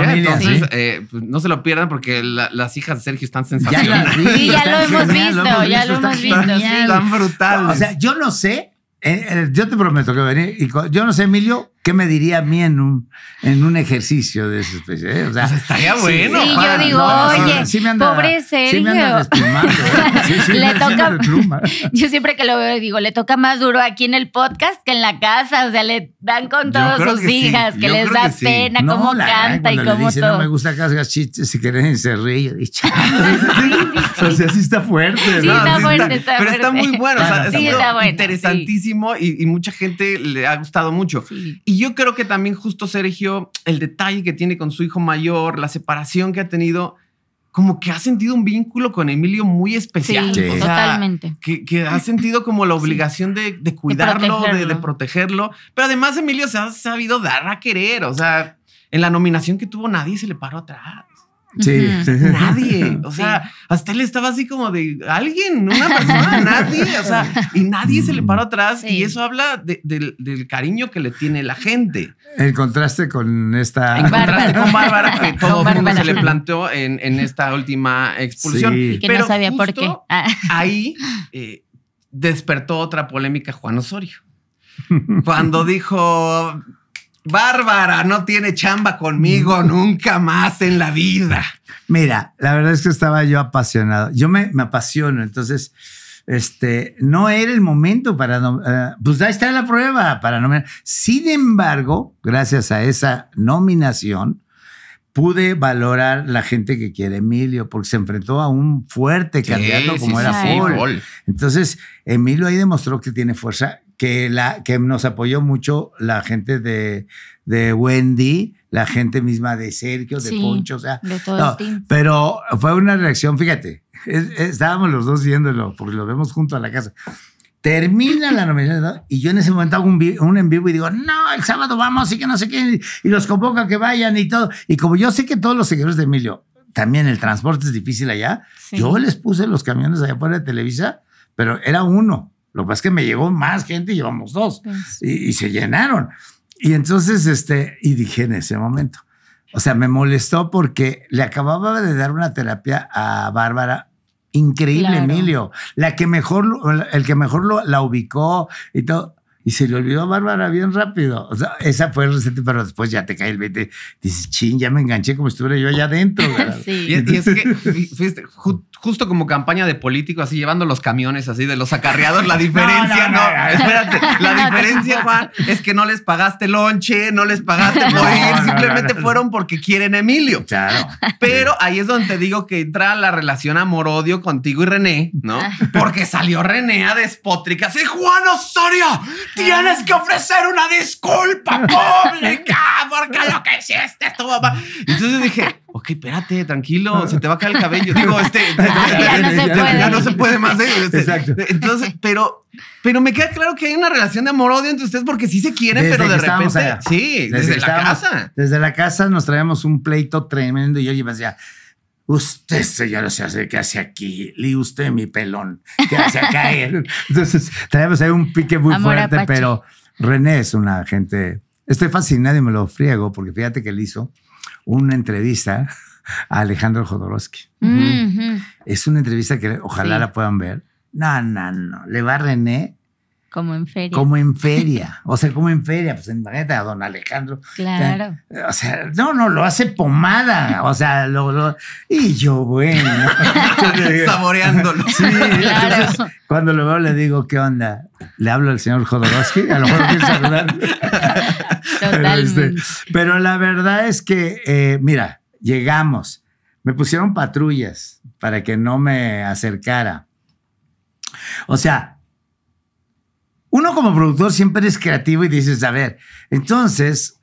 C: eh, pues, no se lo pierdan porque las hijas de Sergio están sensacionales. Ya, ya lo hemos visto, ya lo hemos visto. Están brutales. O sea,
A: yo no sé, yo te prometo que venir, yo no sé, Emilio, ¿Qué me diría a mí en un, en un ejercicio de esa pues, especie? Eh? O sea, pues estaría bueno. Sí, yo digo, oye, sí, me pobre Sergio. ¿eh? (laughs) Me anda
B: le toca, (laughs) yo siempre que lo veo digo, le toca más duro aquí en el podcast que en la casa. O sea, le dan con todas sus hijas, que les da pena cómo canta y cómo le todo. No me
A: gusta que hagas si quieren se ríe. Y (laughs)
C: O sea, sí está fuerte. Sí, está, fuerte, está, Pero está muy bueno. O sea, está interesantísimo y, mucha gente le ha gustado mucho. Y yo creo que también justo Sergio, el detalle que tiene con su hijo mayor, la separación que ha tenido, como que ha sentido un vínculo con Emilio muy especial. totalmente. Que, ha sentido como la obligación de, cuidarlo, de protegerlo. Pero además Emilio se ha sabido dar a querer, o sea, en la nominación que tuvo nadie se le paró atrás. Sí. Nadie. (laughs) O sea, hasta él estaba así como de alguien, una persona, (laughs) nadie. O sea, y nadie se le paró atrás. Y eso habla del cariño que le tiene la gente. En contraste
A: con esta.
C: En contraste con Bárbara, que todo el mundo se le planteó en, esta última expulsión. Y que no sabía
B: por qué. Ah. Ahí
C: eh, despertó otra polémica Juan Osorio. Cuando dijo Bárbara no tiene chamba conmigo mm. nunca más en la vida.
A: Mira, la verdad es que estaba yo apasionado. Yo me, apasiono, entonces este, no era el momento para eh, pues ahí está la prueba para nominar. Sin embargo, gracias a esa nominación, pude valorar la gente que quiere Emilio, porque se enfrentó a un fuerte candidato como era sí, Entonces, Emilio ahí demostró que tiene fuerza que, la, que nos apoyó mucho la gente de, de Wendy, la gente misma de Sergio, de Poncho, o sea, de todo pero fue una reacción, fíjate, estábamos los dos viéndolo, porque lo vemos junto a la casa. Termina la nominación y yo en ese momento hago un, en vivo y digo, no, el sábado vamos y que no sé quién, y los convoco a que vayan y todo. Y como yo sé que todos los seguidores de Emilio, también el transporte es difícil allá, yo les puse los camiones allá afuera de Televisa, pero era uno. Lo que pasa es que me llegó más gente y llevamos dos ah, y, se llenaron. Y entonces, este, y dije en ese momento, o sea, me molestó porque le acababa de dar una terapia a Bárbara. Increíble, Emilio. La que mejor, el que mejor lo, la ubicó y todo. Y se le olvidó a Bárbara bien rápido. O sea, esa fue el receta pero después
C: ya te cae el vete Dices, ching ya me enganché como estuviera yo allá adentro. (laughs)
B: Sí. Y, es que,
C: fuiste justo como campaña de político, así llevando los camiones así de los acarreados, la (laughs) diferencia, no, espérate, la (laughs) diferencia, Juan, es que no les pagaste lonche, no les pagaste simplemente fueron porque quieren Emilio. Claro. Pero ahí es donde te digo que entra la relación amor-odio contigo y René, ¿no? Ah. Porque salió René a despótrica se Juan Osorio! Tienes que ofrecer una disculpa (laughs) pública porque lo que hiciste es tu mamá. Entonces dije, ok, espérate, tranquilo, se te va a caer el cabello. Digo, este, (laughs) ya, no se puede. ya no se más. ¿eh? Este, Exacto. Entonces, pero, pero me queda claro que hay una relación de amor-odio entre ustedes porque sí se quieren, pero de repente. Sí, desde, la casa.
A: Desde la casa nos traíamos un pleito tremendo y yo llevas ya usted señor, se hace, ¿qué hace aquí? Lee usted mi pelón, ¿qué hace acá? (laughs) Entonces, tenemos ahí un pique muy fuerte, pero René es una gente, estoy fascinado y me lo friego, porque fíjate que le hizo una entrevista a Alejandro Jodorowsky. Es una entrevista que ojalá la puedan ver. No, no, no, le va René
B: como en feria. Como
A: en feria. O sea, como en feria. Pues imagínate a don Alejandro. Claro. O sea, no, no, lo hace pomada. O sea, lo. y yo, bueno.
C: (laughs) Saboreándolo. Sí, claro.
A: cuando lo veo le digo, ¿qué onda? Le hablo al señor Jodorowsky. A lo mejor quiere (laughs)
C: este,
A: saludar. Pero, la verdad es que, eh, mira, llegamos. Me pusieron patrullas para que no me acercara. O sea, uno como productor siempre es creativo y dices, a ver, entonces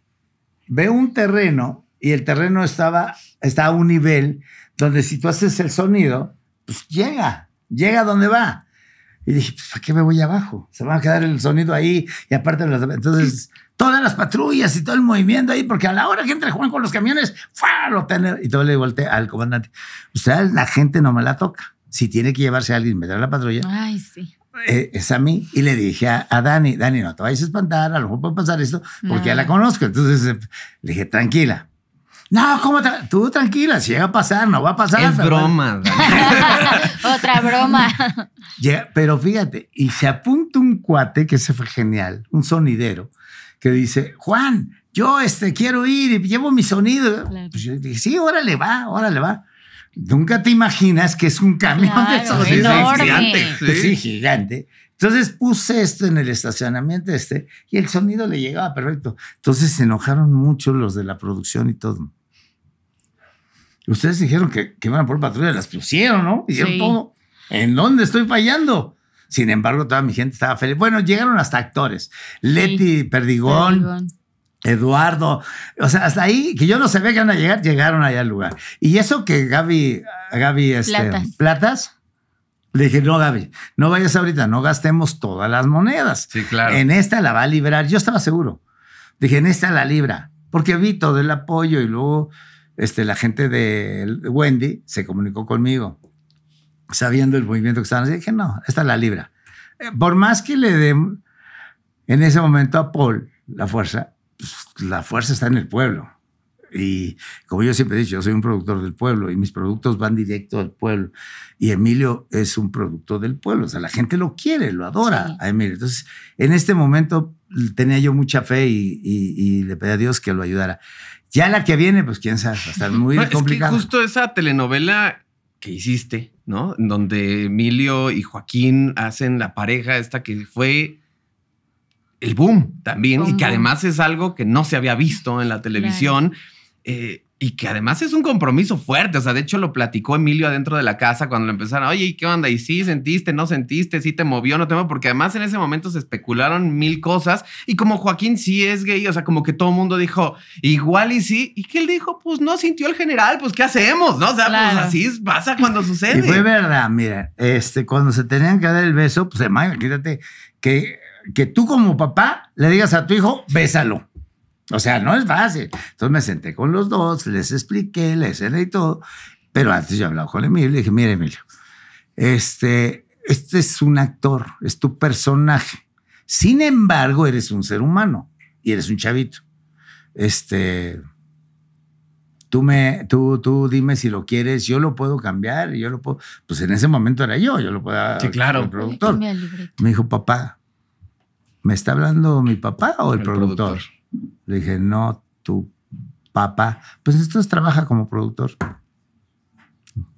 A: ve un terreno y el terreno estaba, está a un nivel donde si tú haces el sonido, pues llega, llega donde va. Y dije, pues, ¿para qué me voy abajo? Se va a quedar el sonido ahí y aparte Entonces, todas las patrullas y todo el movimiento ahí, porque a la hora que entre Juan con los camiones, ¡fua! lo tener Y todo le volteé al comandante. Usted, la gente no me la toca. Si tiene que llevarse a alguien, me da la patrulla.
B: Ay, sí.
A: Eh, es a mí y le dije a, Dani, Dani, no te vayas a espantar, a lo mejor puede pasar esto, porque ya la mm. conozco. Entonces eh, le dije, tranquila. No, como tú tranquila? Si llega a pasar, no va a pasar. Es broma.
B: (laughs) (laughs) Otra broma.
A: pero fíjate, y se apunta un cuate que se fue genial, un sonidero, que dice, Juan, yo este, quiero ir y llevo mi sonido. Pues yo dije, sí, le va, le va nunca te imaginas que es un camión de sonido gigante. Entonces puse esto en el estacionamiento este y el sonido le llegaba perfecto. Entonces se enojaron mucho los de la producción y todo. Ustedes dijeron que, que iban a poner patrulla. las pusieron, ¿no? Hicieron todo. ¿En dónde estoy fallando? Sin embargo, toda mi gente estaba feliz. Bueno, llegaron hasta actores. Leti Perdigón. Perdigón Eduardo, o sea, hasta ahí, que yo no sabía que van a llegar, llegaron allá al lugar. Y eso que Gaby, Gaby, este, Platas. le dije, no, Gaby, no vayas ahorita, no gastemos todas las monedas. Sí, claro. En esta la va a librar. Yo estaba seguro. Dije, en esta la libra. Porque vi todo el apoyo y luego este, la gente de Wendy se comunicó conmigo, sabiendo el movimiento que estaban Dije, no, esta la libra. Eh, por más que le den en ese momento a Paul la fuerza, pues, la fuerza está en el pueblo. Y como yo siempre he dicho, yo soy un productor del pueblo y mis productos van directo al pueblo. Y Emilio es un producto del pueblo, o sea, la gente lo quiere, lo adora a Emilio. Entonces, en este momento tenía yo mucha fe y, le pedí a Dios que lo ayudara. Ya la que viene, pues quién sabe, va a estar muy (laughs) complicada complicado. Es
C: justo esa telenovela que hiciste, ¿no? Donde Emilio y Joaquín hacen la pareja esta que fue el boom también y que además es algo que no se había visto en la televisión. Eh, y que además es un compromiso fuerte. O sea, de hecho lo platicó Emilio adentro de la casa cuando le empezaron. Oye, ¿y qué onda? ¿Y sí sentiste? ¿No sentiste? ¿Sí te movió? ¿No te movió? Porque además en ese momento se especularon mil cosas. Y como Joaquín sí es gay, o sea, como que todo el mundo dijo, igual y sí. Y que él dijo, pues no sintió el general, pues ¿qué hacemos? ¿No? O sea, pues así pasa cuando sucede. Y fue
A: verdad, mira, este, cuando se tenían que dar el beso, pues hermano, quítate que que tú como papá le digas a tu hijo, bésalo. O sea, no es fácil. Entonces me senté con los dos, les expliqué, les y todo. Pero antes yo hablaba con Emilio y le dije, mire Emilio, este, este es un actor, es tu personaje. Sin embargo, eres un ser humano y eres un chavito. Este, tú me, tú, tú dime si lo quieres, yo lo puedo cambiar, yo lo puedo. Pues en ese momento era yo, yo lo podía. claro. El productor. Me dijo, papá, ¿me está hablando mi papá o el, productor? Le dije, no, tu papá. Pues entonces trabaja como productor.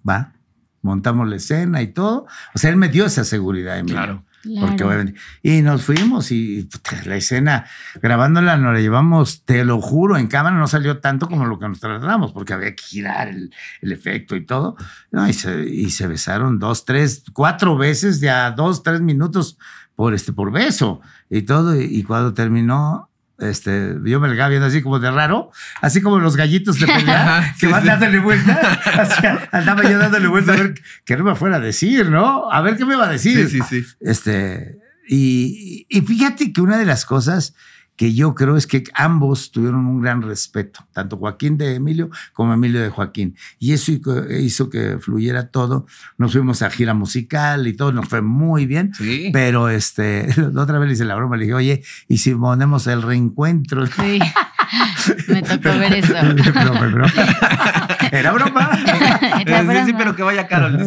A: Va, montamos la escena y todo. O sea, él me dio esa seguridad. Emilio. Claro. Porque Y nos fuimos y la escena, grabándola, nos la llevamos, te lo juro, en cámara no salió tanto como lo que nos tratamos, porque había que girar el, efecto y todo. y, y, se, besaron dos, tres, cuatro veces, ya dos, tres minutos por, este, por beso y todo. Y, cuando terminó, este, yo me le viendo así como de raro, así como los gallitos de pelea (laughs) que van dándole vuelta.
C: (laughs) andaba yo dándole vuelta
A: a ver qué me fuera a decir, ¿no? A ver qué me va a decir. Sí, sí, sí. Este, y, y fíjate que una de las cosas que yo creo es que ambos tuvieron un gran respeto, tanto Joaquín de Emilio como Emilio de Joaquín. Y eso hizo que fluyera todo. Nos fuimos a gira musical y todo, nos fue muy bien. Pero este, (laughs) la otra vez le hice la broma, le dije, oye, ¿y si ponemos el reencuentro? Sí. (laughs)
B: Me tocó ver eso. (laughs) (laughs) Era broma.
C: (laughs) Era broma. Sí, pero que vaya Carol,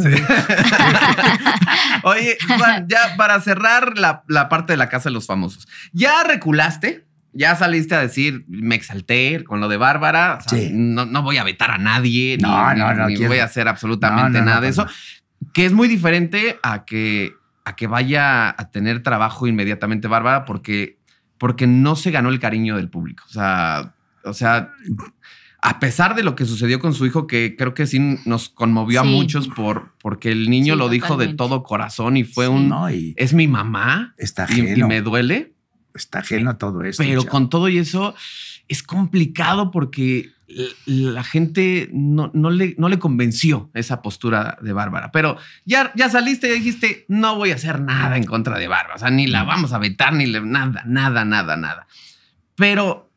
C: Oye, Juan, ya para cerrar la, parte de la casa de los famosos, ¿ya reculaste? Ya saliste a decir, me exalté con lo de Bárbara. no, voy a vetar a nadie, no, no, no, voy a hacer absolutamente nada de eso. Que es muy diferente a que, a que vaya a tener trabajo inmediatamente Bárbara, porque, porque no se ganó el cariño del público. O sea, o sea, a pesar de lo que sucedió con su hijo, que creo que sí nos conmovió a muchos por porque el niño lo dijo de todo corazón y fue un es mi mamá. Está y, y, me duele. Está ajeno a todo esto. Pero con todo y eso es complicado porque la gente no, no, le, no le convenció esa postura de Bárbara. Pero ya, ya saliste y dijiste, no voy a hacer nada en contra de Bárbara. O sea, ni la mm. vamos a vetar, ni nada, nada, nada, nada. Pero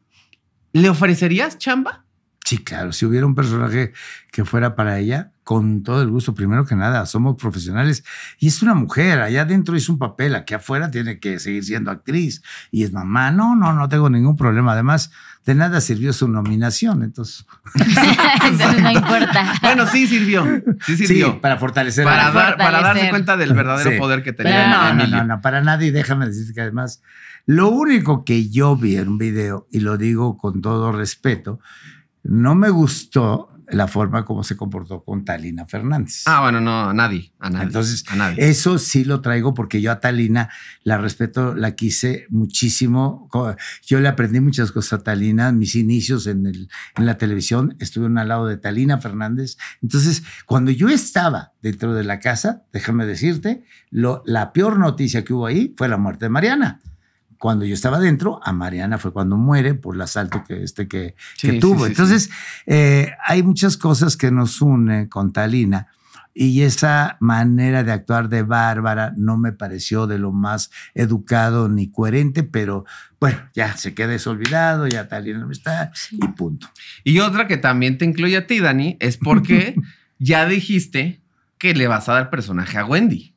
C: ¿Le ofrecerías chamba? Sí, claro. Si hubiera un personaje que fuera para ella, con todo el gusto,
A: primero que nada, somos profesionales y es una mujer, allá adentro hizo un papel, aquí afuera tiene que seguir siendo actriz y es mamá. No, no, no tengo ningún problema. Además, de nada sirvió su nominación, entonces. (laughs) (laughs)
B: no importa.
A: Bueno, sí sirvió. Sí sirvió. para fortalecer. Para, para darse cuenta del verdadero poder que tenía. No, no, no, no, para nadie. Déjame decirte que además, lo único que yo vi en un video, y lo digo con todo respeto, no me gustó la forma como se comportó con Talina Fernández.
C: Ah, bueno, no, a nadie, a nadie. Entonces,
A: eso sí lo traigo porque yo a Talina la respeto, la quise muchísimo. Yo le aprendí muchas cosas a Talina. Mis inicios en, la televisión estuvieron al lado de Talina Fernández. Entonces, cuando yo estaba dentro de la casa, déjame decirte, la peor noticia que hubo ahí fue la muerte de Mariana cuando yo estaba dentro, a Mariana fue cuando muere por el asalto que, este que, tuvo. Entonces, eh, hay muchas cosas que nos unen con Talina y esa manera de actuar de Bárbara no me pareció de lo más educado ni coherente, pero bueno, ya se queda desolvidado, ya Talina no está y punto.
C: Y otra que también te incluye a ti, Dani, es porque (laughs) ya dijiste que le vas a dar personaje a Wendy.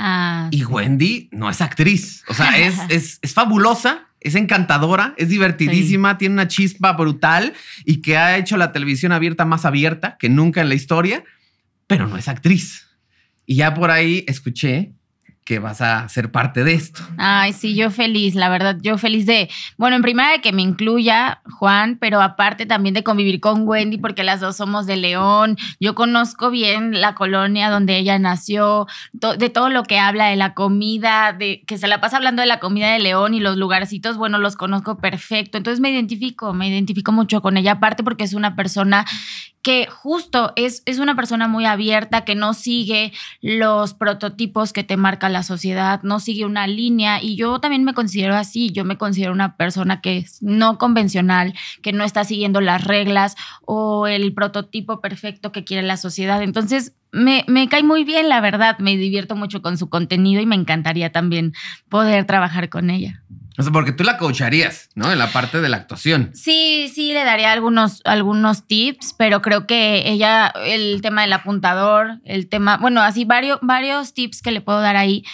B: Ah, y
C: Wendy no es actriz. O sea, es, (laughs) es, es fabulosa, es encantadora, es divertidísima, tiene una chispa brutal y que ha hecho la televisión abierta más abierta que nunca en la historia, pero no es actriz. Y ya por ahí escuché que vas a ser parte de esto.
B: Ay, sí, yo feliz, la verdad, yo feliz de, bueno, en primera de que me incluya Juan, pero aparte también de convivir con Wendy, porque las dos somos de León, yo conozco bien la colonia donde ella nació, de todo lo que habla, de la comida, de que se la pasa hablando de la comida de León y los lugarcitos, bueno, los conozco perfecto, entonces me identifico, me identifico mucho con ella, aparte porque es una persona que justo es, una persona muy abierta, que no sigue los prototipos que te marca la sociedad, no sigue una línea y yo también me considero así, yo me considero una persona que es no convencional, que no está siguiendo las reglas o el prototipo perfecto que quiere la sociedad. Entonces, me, cae muy bien, la verdad. Me divierto mucho con su contenido y me encantaría también poder trabajar con ella.
C: O sea, porque tú la coacharías, ¿no? En la parte de la actuación.
B: Sí, sí, le daría algunos, algunos tips, pero creo que ella, el tema del apuntador, el tema, bueno, así varios, varios tips que le puedo dar ahí,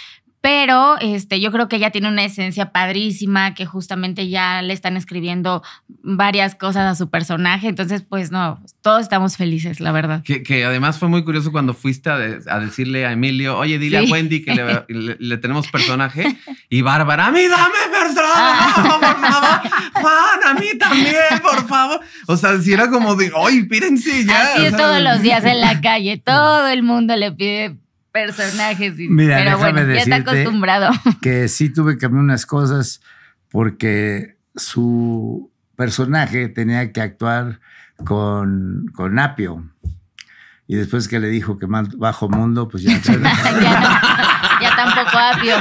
B: pero este, yo creo que ella tiene una esencia padrísima, que justamente ya le están escribiendo varias cosas a su personaje, entonces pues no, todos estamos felices, la verdad.
C: Que, además fue muy curioso cuando fuiste a, decirle a Emilio, oye, dile a Wendy que (laughs) le, tenemos personaje, y Bárbara, a mí dame
B: personaje, ah. por favor, Juan, a mí también, por favor.
C: O sea, si era como de, oye, pírense ya. Así todos los días en
B: la calle, (laughs) todo el mundo le pide personajes. Mira, pero bueno, ya acostumbrado.
C: (laughs) Que sí tuve que
A: cambiar unas cosas porque su personaje tenía que actuar con, con Apio. Y después que le dijo que bajo mundo, pues ya.
B: (laughs) ya, tampoco apio.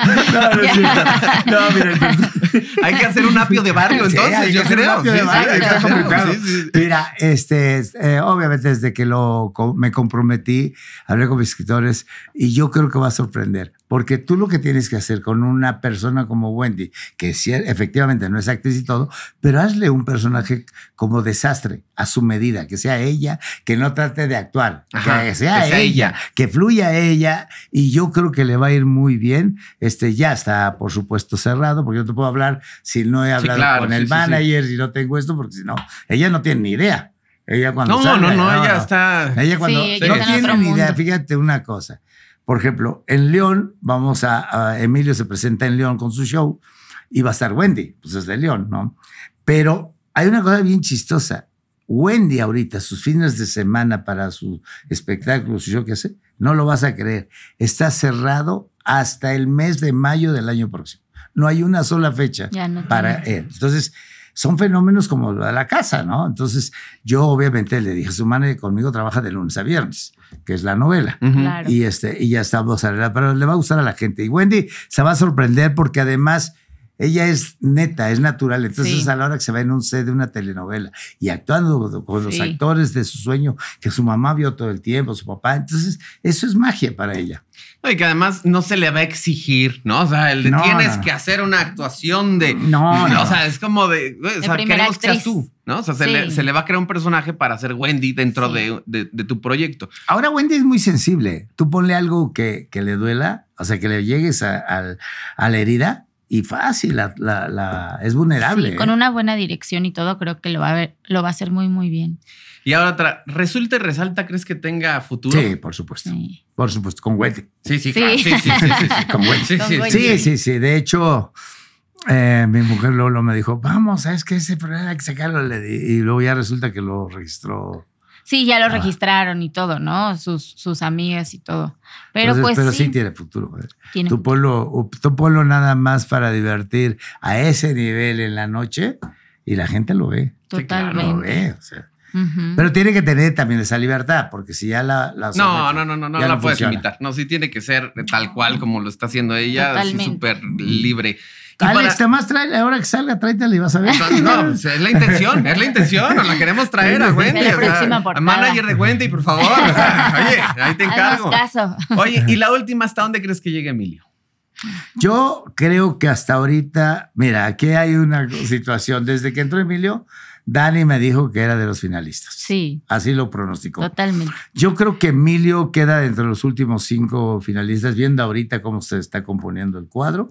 B: (laughs) no,
A: no, no
C: (laughs) Hay que hacer un apio
A: de barrio, entonces, yo creo. Mira, este, eh, obviamente desde que lo, me comprometí, hablé con mis escritores y yo creo que va a sorprender. Porque tú lo que tienes que hacer con una persona como Wendy, que efectivamente no es actriz y todo, pero hazle un personaje como desastre, a su medida, que sea ella, que no trate de actuar, que, sea, ella, que fluya ella, y yo creo que le va a ir muy bien. Este ya está, por supuesto, cerrado, porque yo te puedo hablar si no he hablado con el manager, si no tengo esto? Porque si no, ella no tiene ni idea. Ella cuando no, no, no, ella está. Ella cuando no tiene ni idea, fíjate una cosa. Por ejemplo, en León, vamos a, Emilio se presenta en León con su show y va a estar Wendy, pues es de León, ¿no? Pero hay una cosa bien chistosa. Wendy ahorita, sus fines de semana para su espectáculo, su show que hace, no lo vas a creer. Está cerrado hasta el mes de mayo del año próximo no hay una sola fecha para él. Entonces, son fenómenos como la casa, ¿no? Entonces, yo obviamente le dije a su madre, conmigo trabaja de lunes a viernes, que es la novela. Y este, y ya estamos, pero le va a gustar a la gente. Y Wendy se va a sorprender porque además ella es neta, es natural. Entonces, a la hora que se va en un set de una telenovela y actuando con los actores de su sueño, que su mamá vio todo el tiempo, su papá, entonces eso es magia para ella.
C: y que además no se le va a exigir, ¿no? O sea, el de tienes que hacer una actuación de. No, no. O sea, es como de. O sea, que tú, O sea, se, le, va a crear un personaje para ser Wendy dentro de, tu proyecto. Ahora, Wendy es muy
A: sensible. Tú ponle algo que, le duela, o sea, que le llegues a la herida
C: y fácil, la, la, es vulnerable. con ¿eh?
B: una buena dirección y todo, creo que lo va a ver, lo va a hacer muy, muy bien.
C: Y ahora resulta y resalta, ¿crees que tenga futuro? Sí, por supuesto. Por supuesto, con Güete. Sí, sí, sí. sí, sí, (laughs) sí, Sí, sí, sí. De
A: hecho, eh, mi mujer lo me dijo, vamos, ¿sabes qué? Ese problema hay que sacarlo. Y luego ya resulta que lo registró
B: Sí, ya lo registraron y todo, ¿no? Sus, sus amigas y todo. Pero pues. Pero sí,
A: tiene futuro. ¿eh? ¿Tiene tu, ponlo, nada más para divertir a ese nivel en la noche y la gente lo ve.
B: Totalmente.
A: Pero tiene que tener también esa libertad, porque si ya la. no, no, no,
C: no, no la puedes imitar. No, sí tiene que ser tal cual como lo está haciendo ella, súper libre. Alex, te
A: más trae, ahora que salga, tráetela y vas a ver. No, pues, es la intención, es la intención, nos la
C: queremos (laughs) traer a Wendy. La próxima o sea, manager de Wendy, por favor. oye, ahí te encargo. Caso. Oye, y la última, ¿hasta dónde crees que llegue Emilio?
A: Yo creo que hasta ahorita, mira, aquí hay una situación. Desde que entró Emilio, Dani me dijo que era de los finalistas. Sí. Así lo pronosticó. Totalmente. Yo creo que Emilio queda entre los últimos cinco finalistas, viendo ahorita cómo se está componiendo el cuadro.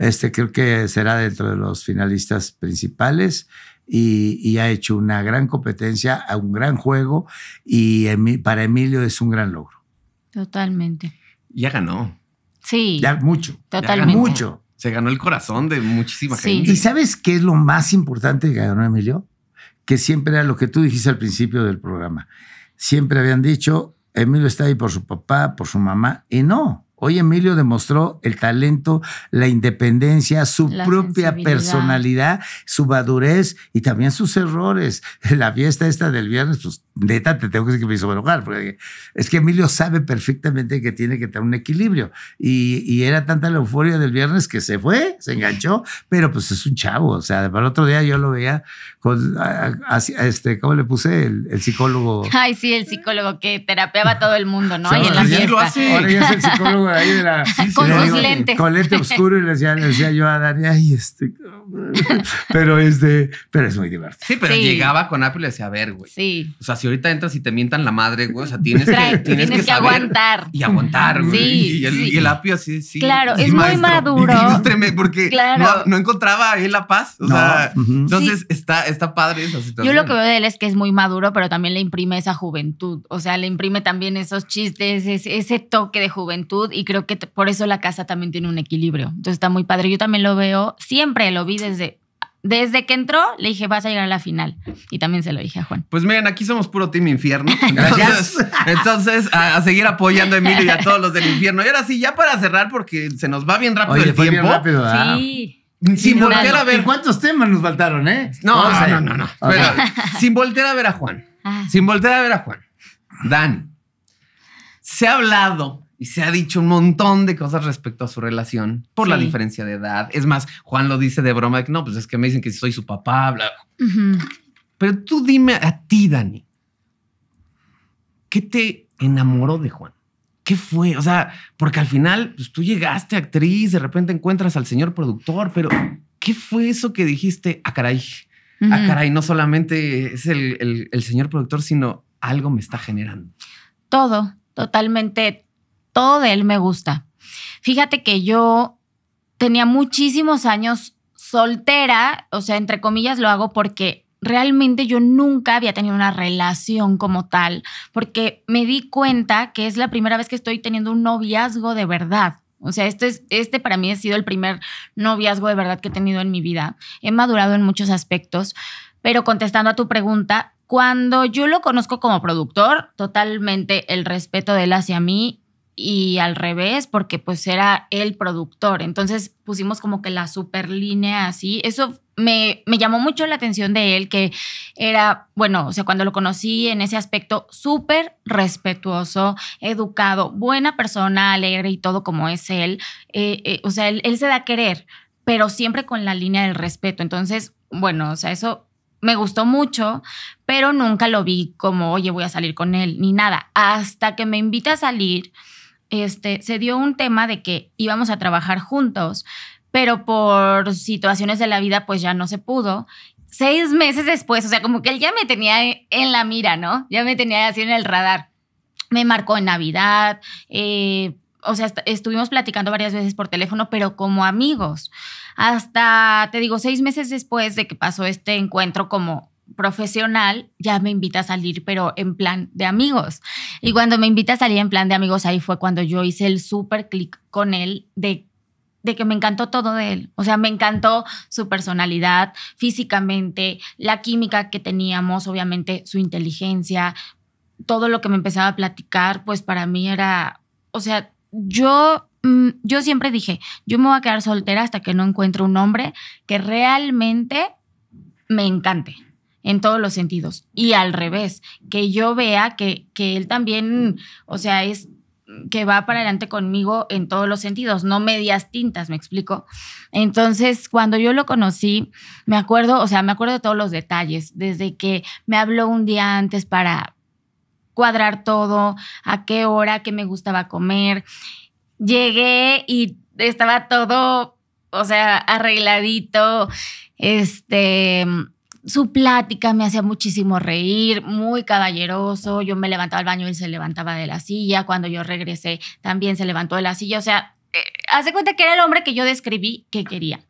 A: Este creo que será dentro de los finalistas principales y, ha hecho una gran competencia, un gran juego y para Emilio es un gran logro.
B: Totalmente.
C: Ya ganó. Sí. Ya mucho.
B: Totalmente. Ya mucho.
C: Se ganó el corazón de muchísima
A: gente. ¿Y sabes qué es lo más importante que ganó Emilio? Que siempre era lo que tú dijiste al principio del programa. Siempre habían dicho, Emilio está ahí por su papá, por su mamá, y no. Hoy Emilio demostró el talento, la independencia, su propia personalidad, su madurez y también sus errores. (laughs) La fiesta esta del viernes, pues neta, te tengo que decir que me hizo enojar, porque es que Emilio sabe perfectamente que tiene que tener un equilibrio. Y, era tanta la euforia del viernes que se fue, se enganchó, pero pues es un chavo. O sea, para el otro día yo lo veía con, este, ¿cómo le puse? El, psicólogo. (laughs)
B: Ay, sí, el psicólogo que terapeaba a todo el mundo, ¿no? Ahora es el psicólogo ahí (laughs) con sus lentes. Con lente oscuro
A: y le decía, le decía yo a Dani, ay, este. (laughs) pero este, pero es muy divertido. Sí, pero
C: llegaba con apio y le decía, a ver, güey. Sí. O sea, si ahorita entras y te mientan la madre, güey, o sea, tienes, que, tienes, que, aguantar.
B: Y aguantar, güey. Sí, y, el,
C: apio así, sí. Claro, es muy maduro. porque no, encontraba ahí la paz. O sea, entonces está, está padre esa situación. Yo lo que
B: veo de él es que es muy maduro, pero también le imprime esa juventud. O sea, le imprime también esos chistes, ese, ese toque de juventud y creo que por eso la casa también tiene un equilibrio. Entonces está muy padre. Yo también lo veo, siempre lo vi desde, desde que entró, le dije, vas a llegar a la final. Y también se lo dije a Juan.
C: Pues miren, aquí somos puro Team Infierno. (laughs) Gracias. Entonces, a, seguir apoyando a Emilio y a todos los del infierno. Y ahora sí, ya para cerrar, porque se nos va bien rápido el tiempo. sí. Sin voltear a ver. ¿Cuántos temas nos faltaron, eh? No, no, no, no. Pero, sin voltear a ver a Juan. Ah. Sin voltear a ver a Juan. Dan, se ha hablado y se ha dicho un montón de cosas respecto a su relación por la diferencia de edad. Es más, Juan lo dice de broma, que no, pues es que me dicen que soy su papá, bla. Pero tú dime a ti, Dani, ¿qué te enamoró de Juan? ¿Qué fue? O sea, porque al final pues, tú llegaste actriz, de repente encuentras al señor productor, pero ¿qué fue eso que dijiste? A ah, caray, A ah, caray, no solamente es el, el señor productor, sino algo me está generando.
B: Todo, totalmente todo de él me gusta. Fíjate que yo tenía muchísimos años soltera, o sea, entre comillas lo hago porque realmente yo nunca había tenido una relación como tal, porque me di cuenta que es la primera vez que estoy teniendo un noviazgo de verdad. O sea, este, es, este para mí ha sido el primer noviazgo de verdad que he tenido en mi vida. He madurado en muchos aspectos, pero contestando a tu pregunta, cuando yo lo conozco como productor, totalmente el respeto de él hacia mí y al revés, porque pues era el productor. Entonces pusimos como que la super línea así. Eso me, llamó mucho la atención de él, que era, bueno, o sea, cuando lo conocí en ese aspecto, súper respetuoso, educado, buena persona, alegre y todo como es él. Eh, eh, o sea, él se da a querer, pero siempre con la línea del respeto. Entonces, bueno, o sea, eso me gustó mucho, pero nunca lo vi como, oye, voy a salir con él, ni nada. Hasta que me invita a salir este, se dio un tema de que íbamos a trabajar juntos, pero por situaciones de la vida pues ya no se pudo. Seis meses después, o sea, como que él ya me tenía en la mira, ¿no? Ya me tenía así en el radar. Me marcó en Navidad, eh, o sea, estuvimos platicando varias veces por teléfono, pero como amigos. Hasta, te digo, seis meses después de que pasó este encuentro como profesional, ya me invita a salir, pero en plan de amigos. Y cuando me invita a salir en plan de amigos, ahí fue cuando yo hice el super clic con él de, de que me encantó todo de él. O sea, me encantó su personalidad, físicamente, la química que teníamos, obviamente su inteligencia, todo lo que me empezaba a platicar, pues para mí era, o sea, yo mm, yo siempre dije, yo me voy a quedar soltera hasta que no encuentre un hombre que realmente me encante en todos los sentidos. Y al revés, que yo vea que, él también, o sea, es que va para adelante conmigo en todos los sentidos, no medias tintas, me explico. Entonces, cuando yo lo conocí, me acuerdo, o sea, me acuerdo de todos los detalles, desde que me habló un día antes para cuadrar todo, a qué hora, qué me gustaba comer. Llegué y estaba todo, o sea, arregladito, este, su plática me hacía muchísimo reír, muy caballeroso. Yo me levantaba al baño, él se levantaba de la silla. Cuando yo regresé, también se levantó de la silla. O sea, eh, hace cuenta que era el hombre que yo describí que quería.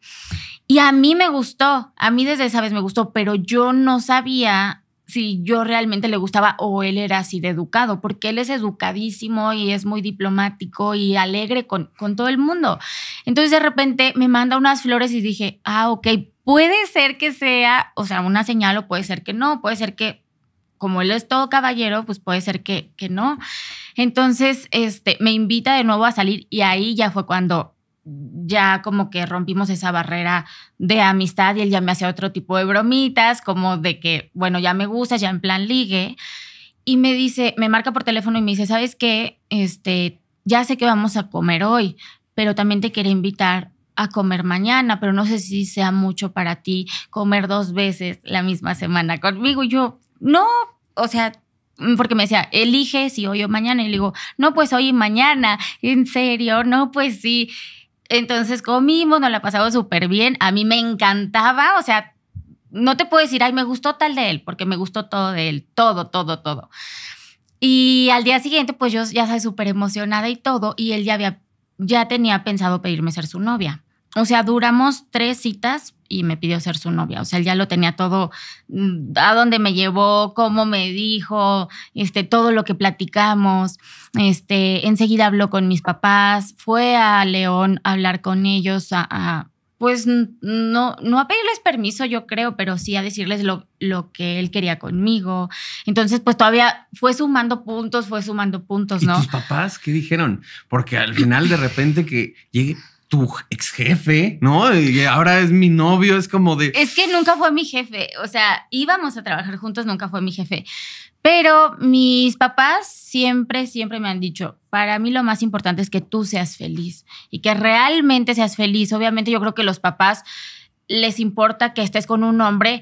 B: Y a mí me gustó, a mí desde esa vez me gustó, pero yo no sabía si yo realmente le gustaba o él era así de educado, porque él es educadísimo y es muy diplomático y alegre con, con todo el mundo. Entonces de repente me manda unas flores y dije, ah, ok, Puede ser que sea, o sea, una señal o puede ser que no, puede ser que como él es todo caballero, pues puede ser que, no. Entonces, este, me invita de nuevo a salir y ahí ya fue cuando ya como que rompimos esa barrera de amistad y él ya me hacía otro tipo de bromitas, como de que, bueno, ya me gusta, ya en plan ligue. Y me dice, me marca por teléfono y me dice, ¿sabes qué? Este, ya sé que vamos a comer hoy, pero también te quería invitar a comer mañana, pero no sé si sea mucho para ti comer dos veces la misma semana conmigo. yo, no, o sea, mm, porque me decía, elige si hoy o mañana. Y le digo, no, pues hoy y mañana, en serio, no, pues sí. Entonces comimos, nos la pasamos súper bien. A mí me encantaba, o sea, no te puedo decir, ay, me gustó tal de él, porque me gustó todo de él, todo, todo, todo. Y al día siguiente, pues yo ya estaba súper emocionada y todo, y él ya había, ya tenía pensado pedirme ser su novia. O sea, duramos tres citas y me pidió ser su novia. O sea, él ya lo tenía todo, mm, a dónde me llevó, cómo me dijo, este, todo lo que platicamos. Este, enseguida habló con mis papás, fue a León a hablar con ellos, a, pues no, no a pedirles permiso, yo creo, pero sí a decirles lo, lo, que él quería conmigo. Entonces, pues todavía fue sumando puntos, fue sumando puntos, ¿no? ¿Y papás
C: qué dijeron? Porque al final de repente que llegue, tu ex jefe, ¿no? Y ahora es mi novio, es como de...
B: Es que nunca fue mi jefe, o sea, íbamos a trabajar juntos, nunca fue mi jefe. Pero mis papás siempre, siempre me han dicho, para mí lo más importante es que tú seas feliz y que realmente seas feliz. Obviamente yo creo que los papás les importa que estés con un hombre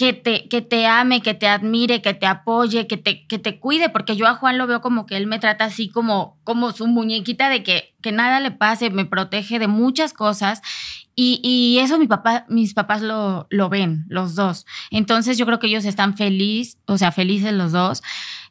B: que te, que te ame, que te admire, que te apoye, que te, que te cuide, porque yo a Juan lo veo como que él me trata así como, como su muñequita de que, que nada le pase, me protege de muchas cosas. Y, eso papá, mis papás lo, lo ven, los dos. Entonces yo creo que ellos están felices, o sea, felices los dos.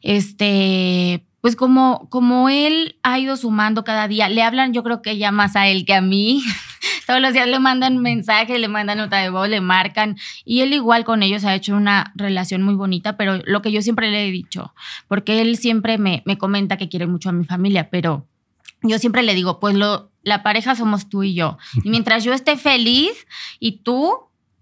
B: Este, pues como, como él ha ido sumando cada día, le hablan yo creo que ya más a él que a mí. (laughs) Todos los días le mandan mensajes, le mandan nota de voz, le marcan. Y él igual con ellos ha hecho una relación muy bonita, pero lo que yo siempre le he dicho, porque él siempre me, me comenta que quiere mucho a mi familia, pero yo siempre le digo, pues lo, la pareja somos tú y yo. Y mientras yo esté feliz y tú,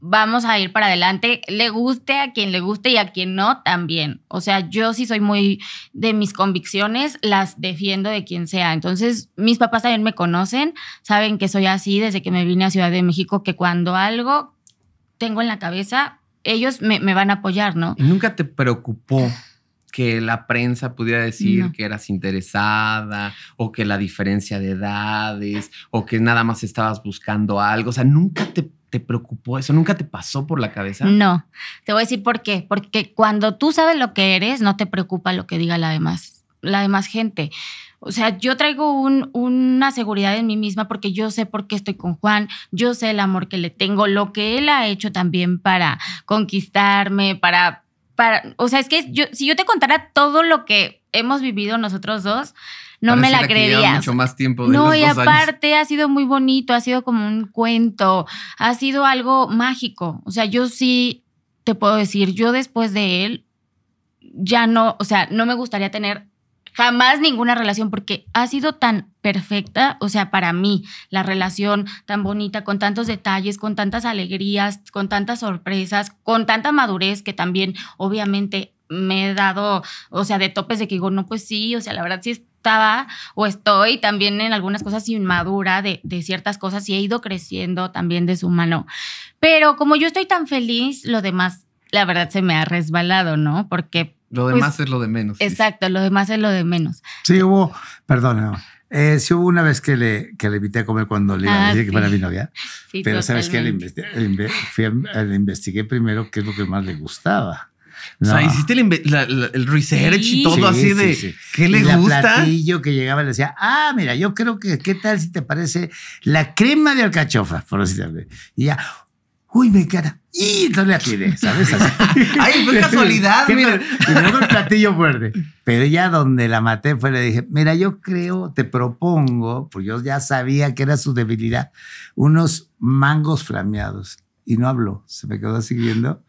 B: vamos a ir para adelante, le guste a quien le guste y a quien no también. O sea, yo sí soy muy de mis convicciones, las defiendo de quien sea. Entonces, mis papás también me conocen, saben que soy así desde que me vine a Ciudad de México, que cuando algo tengo en la cabeza, ellos me, van a apoyar, ¿no?
C: nunca te preocupó que la prensa pudiera decir que eras interesada o que la diferencia de edades o que nada más estabas buscando algo. O sea, nunca te, preocupó eso, nunca te pasó por la cabeza. No,
B: te voy a decir por qué. Porque cuando tú sabes lo que eres, no te preocupa lo que diga la demás, la demás gente. O sea, yo traigo un, una seguridad en mí misma porque yo sé por qué estoy con Juan, yo sé el amor que le tengo, lo que él ha hecho también para conquistarme, para o sea, es que si yo te contara todo lo que hemos vivido nosotros dos, no me la creerías. mucho
C: más tiempo No, y aparte
B: ha sido muy bonito, ha sido como un cuento, ha sido algo mágico. O sea, yo sí te puedo decir, yo después de él ya no, o sea, no me gustaría tener jamás ninguna relación porque ha sido tan perfecta, o sea, para mí, la relación tan bonita, con tantos detalles, con tantas alegrías, con tantas sorpresas, con tanta madurez que también obviamente me he dado, o sea, de topes de que digo, no, pues sí, o sea, la verdad sí estaba o estoy también en algunas cosas inmadura de, de ciertas cosas y he ido creciendo también de su mano. Pero como yo estoy tan feliz, lo demás, la verdad se me ha resbalado, ¿no? Porque... Lo pues, demás es lo de menos. Exacto, lo demás es lo de menos.
C: Sí, hubo,
A: perdón, eh, sí hubo una vez que le, que le invité a comer cuando le iba ah, que fuera mi novia.
B: (laughs) pero sabes que le,
A: investigué primero qué es lo que más le gustaba. O sea, hiciste
C: el, la, el research y todo así de qué le gusta. Y platillo que
A: llegaba le decía, ah, mira, yo creo que qué tal si te parece la crema de alcachofa, por así decirlo. Y ya, uy, me queda Y no la tiré, ¿sabes? (laughs) Ay, fue casualidad, mira. Y luego platillo fuerte. Pero ella, donde la maté fue, le dije, mira, yo creo, te propongo, pues yo ya sabía que era su debilidad, unos mangos flameados. Y no habló, se me quedó siguiendo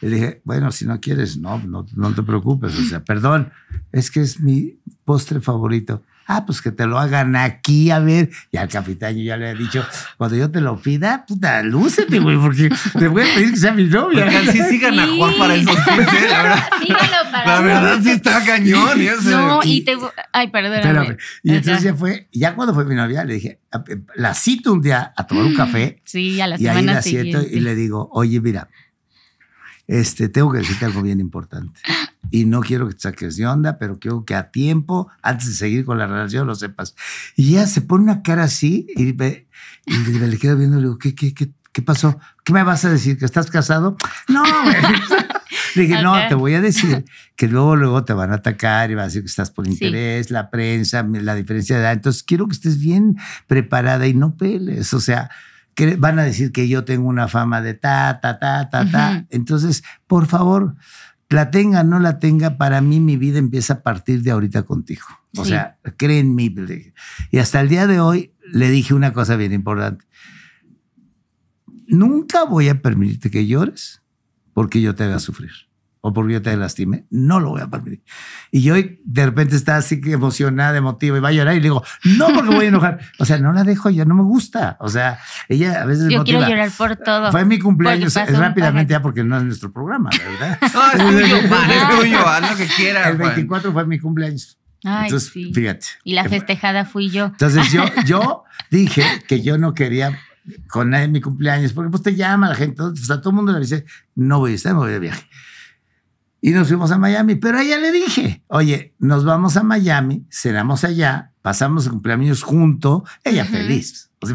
A: Le dije, bueno, si no quieres, no, no, no te preocupes. O sea, perdón, es que es mi postre favorito. Ah, pues que te lo hagan aquí, a ver. Y al capitán yo ya le he dicho, cuando yo te lo pida, puta, lúcete, güey, porque te voy a pedir que sea mi novia. Así sí sigan sí. a Juan para eso. ¿eh?
B: la verdad. (laughs) La verdad sí está cañón. ¿eh? No, y te... Ay, perdóname.
A: Y entonces ya fue, ya cuando fue mi novia, le dije, ah, eh, la cito un día a tomar un café.
B: Sí, a la y siguiente. Siento, y le
A: digo, oye, mira, este, tengo que decirte algo bien importante. Y no quiero que te saques de onda, pero quiero que a tiempo, antes de seguir con la relación, lo sepas. Y ya se pone una cara así y me, y le quedo viendo y le digo, ¿qué, qué, qué, qué pasó? ¿Qué me vas a decir? ¿Que estás casado? No, (laughs) Le dije, no, te voy a decir que luego, luego te van a atacar y van a decir que estás por interés, la prensa, la diferencia de edad. Entonces quiero que estés bien preparada y no peles. O sea, van a decir que yo tengo una fama de ta, ta, ta, ta, ta. Entonces, por favor, la tenga no la tenga, para mí mi vida empieza a partir de ahorita contigo. O sea, mí. Y hasta el día de hoy le dije una cosa bien importante. Nunca voy a permitirte que llores porque yo te haga sufrir o porque yo te lastimé. No lo voy a permitir. Y yo de repente está así que emocionada, emotiva y va a llorar y le digo, no, porque voy a enojar. (laughs) O sea, no la dejo, ya no me gusta. O sea, ella a veces. Yo quiero llorar
B: por todo. Fue mi cumpleaños rápidamente
A: ya porque no es nuestro programa, ¿verdad? (laughs) no, (laughs) es tuyo, haz lo que quieras. El 24 fue mi cumpleaños.
B: Ay, Entonces, fíjate. Y la eh, festejada fui yo. Entonces yo,
A: yo dije que yo no quería con nadie mi cumpleaños, porque pues te llama la gente, o sea, pues, todo el mundo le dice, no voy a estar, me voy de viaje y nos fuimos a Miami. Pero a ella le dije, oye, nos vamos a Miami, cenamos allá, pasamos el cumpleaños junto. ella feliz. Pues,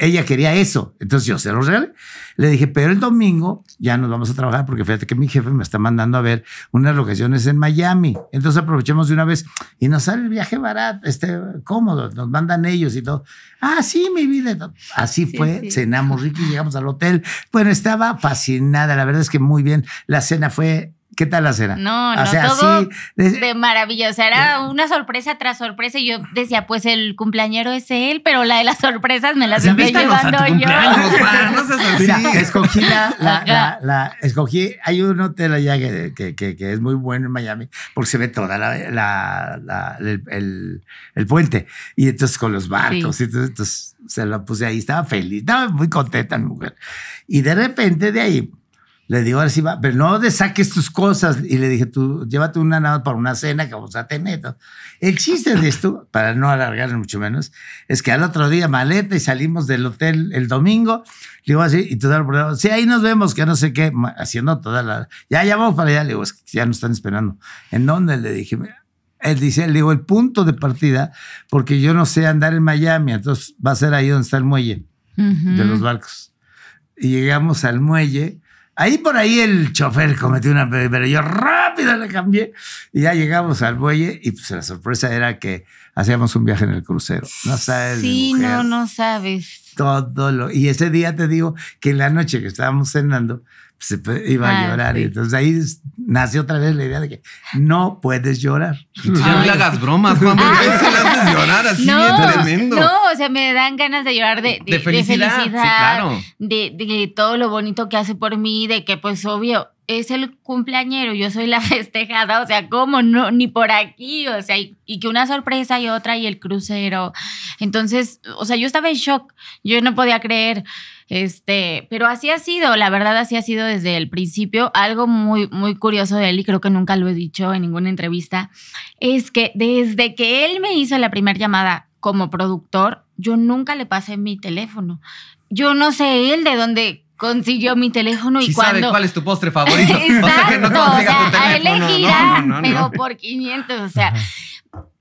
A: ella, quería eso. Entonces yo se lo real Le dije, pero el domingo ya nos vamos a trabajar porque fíjate que mi jefe me está mandando a ver unas locaciones en Miami. Entonces aprovechemos de una vez y nos sale el viaje barato, este, cómodo, nos mandan ellos y todo. Ah, sí, mi vida. Así fue, cenamos rico y llegamos al hotel. Bueno, estaba fascinada. La verdad es que muy bien. La cena fue ¿Qué tal la cena? No, no, o sea, todo sí,
B: de maravilla. O sea, era eh. una sorpresa tras sorpresa. Y yo decía, pues el cumpleañero es él, pero la de las sorpresas me las estoy llevando yo. no
C: así. escogí
A: la, escogí, hay un hotel allá que, que, que, que, es muy bueno en Miami, porque se ve toda la, el, el, el, puente. Y entonces con los barcos, y entonces, se la puse ahí, estaba feliz, estaba muy contenta la mujer. Y de repente de ahí le digo, ahora sí va, pero no desaques tus cosas. Y le dije, tú llévate una nada para una cena que vamos a tener. El chiste de esto, para no alargar mucho menos, es que al otro día maleta y salimos del hotel el domingo. Le digo así, y todo el problema, sí, ahí nos vemos, que no sé qué, haciendo toda la. Ya, ya vamos para allá. Le digo, es que ya nos están esperando. ¿En dónde? Le dije, él dice, le digo, el punto de partida, porque yo no sé andar en Miami, entonces va a ser ahí donde está el muelle
B: de los
A: barcos. Y llegamos al muelle Ahí por ahí el chofer cometió una, pero yo rápido le cambié y ya llegamos al buey y pues la sorpresa era que hacíamos un viaje en el crucero. No sabes. Sí, no,
B: no sabes.
A: Todo lo. Y ese día te digo que en la noche que estábamos cenando, se iba a ah, llorar. Y entonces ahí nace otra vez la idea de que no puedes llorar. ya no le hagas bromas, Juan, ah. se le
C: haces llorar así no,
B: tremendo. No, o sea, me dan ganas de llorar de, felicidad, de todo lo bonito que hace por mí, de que pues obvio, es el cumpleañero, yo soy la (laughs) festejada, o sea, ¿cómo? No, ni por aquí, o sea, y, que una sorpresa y otra y el crucero. Entonces, o sea, yo estaba en shock, yo no podía creer, este, pero así ha sido, la verdad, así ha sido desde el principio. Algo muy, muy curioso de él, y creo que nunca lo he dicho en ninguna entrevista, es que desde que él me hizo la primera llamada como productor, yo nunca le pasé mi teléfono. Yo no sé él de dónde, consiguió mi teléfono y cuando... sabe cuál es
C: tu postre favorito.
B: Exacto, (laughs) o sea, que no o sea a él le no, pero por 500, o sea,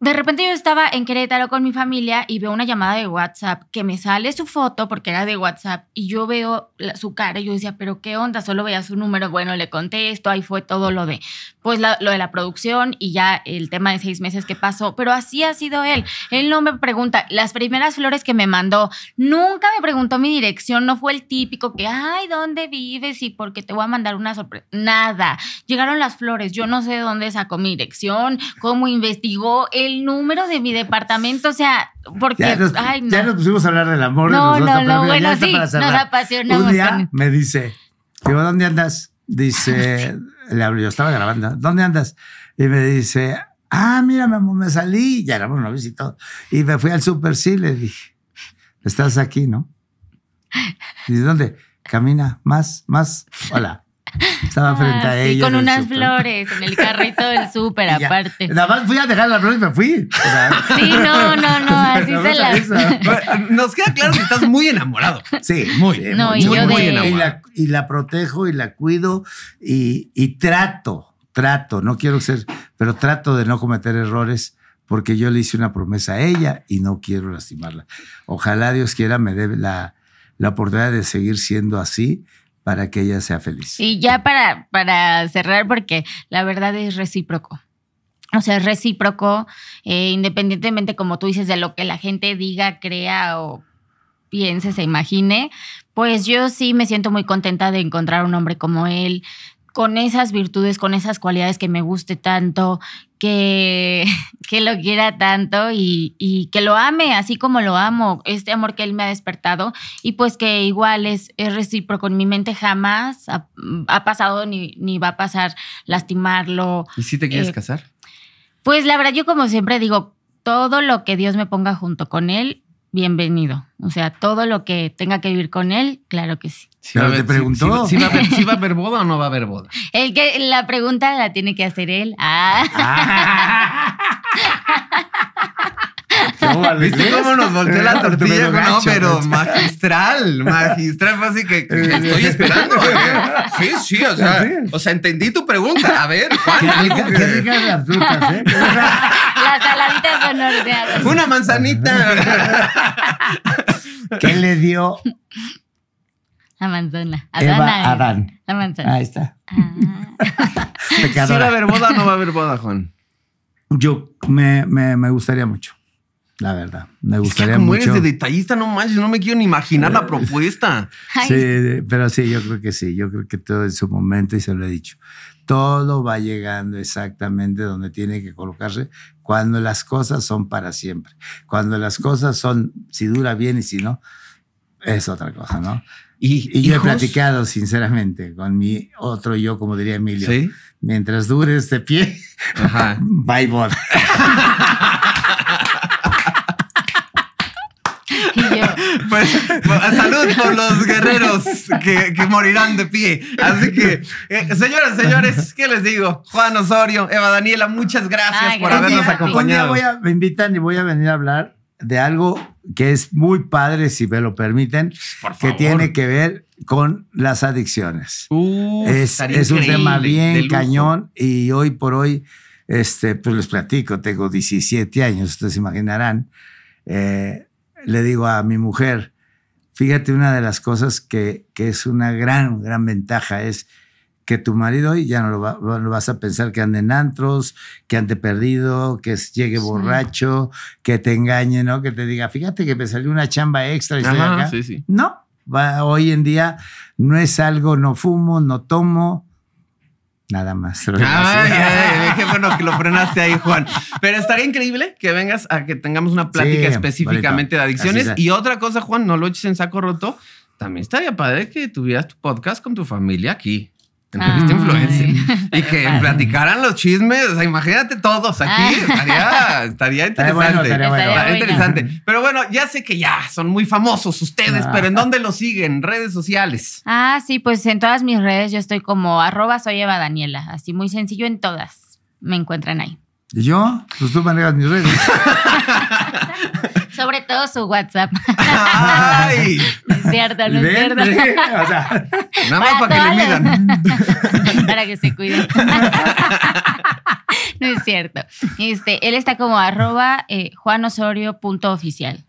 B: de repente yo estaba en Querétaro con mi familia y veo una llamada de WhatsApp que me sale su foto porque era de WhatsApp y yo veo su cara y yo decía, pero qué onda, solo veía su número, bueno, le contesto, ahí fue todo lo de, pues lo de la producción y ya el tema de seis meses que pasó, pero así ha sido él. Él no me pregunta, las primeras flores que me mandó, nunca me preguntó mi dirección, no fue el típico que, ay, ¿dónde vives? Y porque te voy a mandar una sorpresa, nada. Llegaron las flores, yo no sé dónde sacó mi dirección, cómo investigó él número de mi departamento, o sea, porque. Ya
A: nos, pusimos a hablar del amor. No, no, no, bueno, sí, nos apasionamos. me dice, digo, ¿dónde andas? Dice, (laughs) le hablo, yo estaba grabando, ¿dónde andas? Y me dice, ah, mira, me, me salí, ya éramos novios y todo. Y me fui al Super sí, le dije, estás aquí, ¿no? Dice, (laughs) ¿dónde? Camina, más, más, hola. Estaba ah, frente a ella. con unas
B: flores en el carrito del (laughs) súper, aparte. Nada
C: más fui a dejar las flores y me fui. (laughs) sí, no, no, no, (laughs) así se las. Nos queda claro que estás muy enamorado. Sí, muy.
A: No, y yo enamorado. Y la, protejo y la cuido y, trato, trato, no quiero ser, pero trato de no cometer errores porque yo le hice una promesa a ella y no quiero lastimarla. Ojalá Dios quiera me dé la oportunidad de seguir siendo así para que ella sea feliz.
B: Y ya para, para cerrar, porque la verdad es recíproco. O sea, es recíproco, eh, independientemente, como tú dices, de lo que la gente diga, crea o piense, se imagine, pues yo sí me siento muy contenta de encontrar un hombre como él, con esas virtudes, con esas cualidades que me guste tanto, que, (laughs) que lo quiera tanto y, que lo ame así como lo amo, este amor que él me ha despertado y pues que igual es, es recíproco, en mi mente jamás ha, mm, pasado ni, va a pasar lastimarlo. ¿Y si te quieres eh, casar? Pues la verdad yo como siempre digo, todo lo que Dios me ponga junto con él, bienvenido. O sea, todo lo que tenga que vivir con él, claro que sí. Si te preguntó. Si, va a
C: haber, boda o no va a haber boda.
B: (laughs) El que, la pregunta la tiene que hacer él. Ah. Ah.
C: (laughs) ¿Viste cómo nos volteó la tortilla? no, pero magistral, magistral, así que, estoy (laughs) esperando. Sí, sí, o sea, o sea, entendí tu pregunta. A ver, las frutas, ¿eh?
B: Las
C: Una manzanita. ¿Qué le dio
B: la manzana. Adán. Eva, Adán. La manzana. Ahí está.
C: ¿Se ah. si va a haber boda, no va a haber boda, Juan.
A: Yo me, me, me gustaría mucho la verdad. Me gustaría es que como eres de
C: detallista, no manches, no me quiero ni imaginar la eh, propuesta.
A: (laughs) sí, pero sí, yo creo que sí. Yo creo que todo en su momento, y se lo he dicho, todo va llegando exactamente donde tiene que colocarse cuando las cosas son para siempre. Cuando las cosas son, si dura bien y si no, es otra cosa, ¿no? Y, yo he platicado sinceramente con mi otro yo, como diría Emilio. Mientras dure este pie, Ajá. (laughs) bye, bye. (laughs)
B: Pues, pues, salud por los
C: guerreros que, que morirán de pie. Así que, señoras eh, señoras, señores, ¿qué les digo? Juan Osorio, Eva Daniela, muchas gracias por habernos acompañado. voy a,
A: me invitan y voy a venir a hablar de algo que es muy padre, si me lo permiten, que tiene que ver con las adicciones.
B: Uh, es, un tema bien cañón
A: y hoy por hoy, este, pues les platico, tengo 17 años, ustedes imaginarán. Eh, le digo a mi mujer, fíjate una de las cosas que, es una gran, gran ventaja es que tu marido hoy ya no lo, vas a pensar que ande en antros, que ande perdido, que llegue borracho, que te engañe, ¿no? Que te diga, fíjate que me salió una chamba extra y estoy No, va, hoy en día no es algo, no fumo, no tomo,
C: Nada más. bueno que lo frenaste ahí, Juan. Pero estaría increíble que vengas a que tengamos una plática específicamente de adicciones. Y otra cosa, Juan, no lo eches en saco roto. También estaría padre que tuvieras tu podcast con tu familia aquí. Entrevista ah, influencer. Y que platicaran los chismes. imagínate todos aquí. Estaría, interesante. Pero bueno, ya sé que ya son muy famosos ustedes, ah. pero ¿en dónde los siguen? Redes
B: sociales. Ah, sí, pues en todas mis redes yo estoy como arroba soy Eva Daniela. Así muy sencillo en todas. Me encuentran ahí.
A: ¿Y yo? Pues tú manejas mis redes.
B: (laughs) Sobre todo su WhatsApp. ¡Ay! (laughs) No es cierto, no es cierto. O
A: sea, nada más para, que le midan.
B: (laughs) para que se cuide. (laughs) no es cierto. Este, él está como arroba eh, juanosorio.oficial.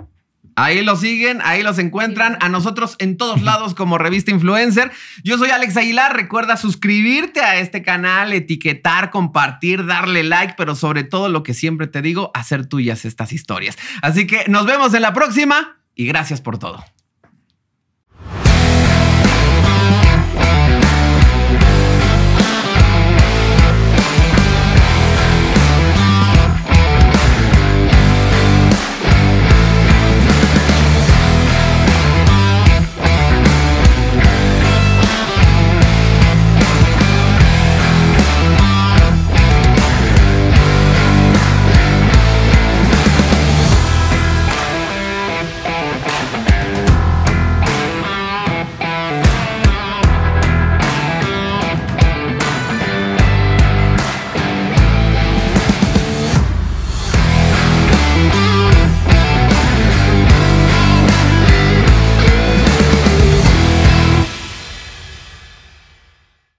C: Ahí los siguen, ahí los encuentran, a nosotros en todos lados como revista influencer. Yo soy Alex Aguilar, recuerda suscribirte a este canal, etiquetar, compartir, darle like, pero sobre todo lo que siempre te digo, hacer tuyas estas historias. Así que nos vemos en la próxima y gracias por todo.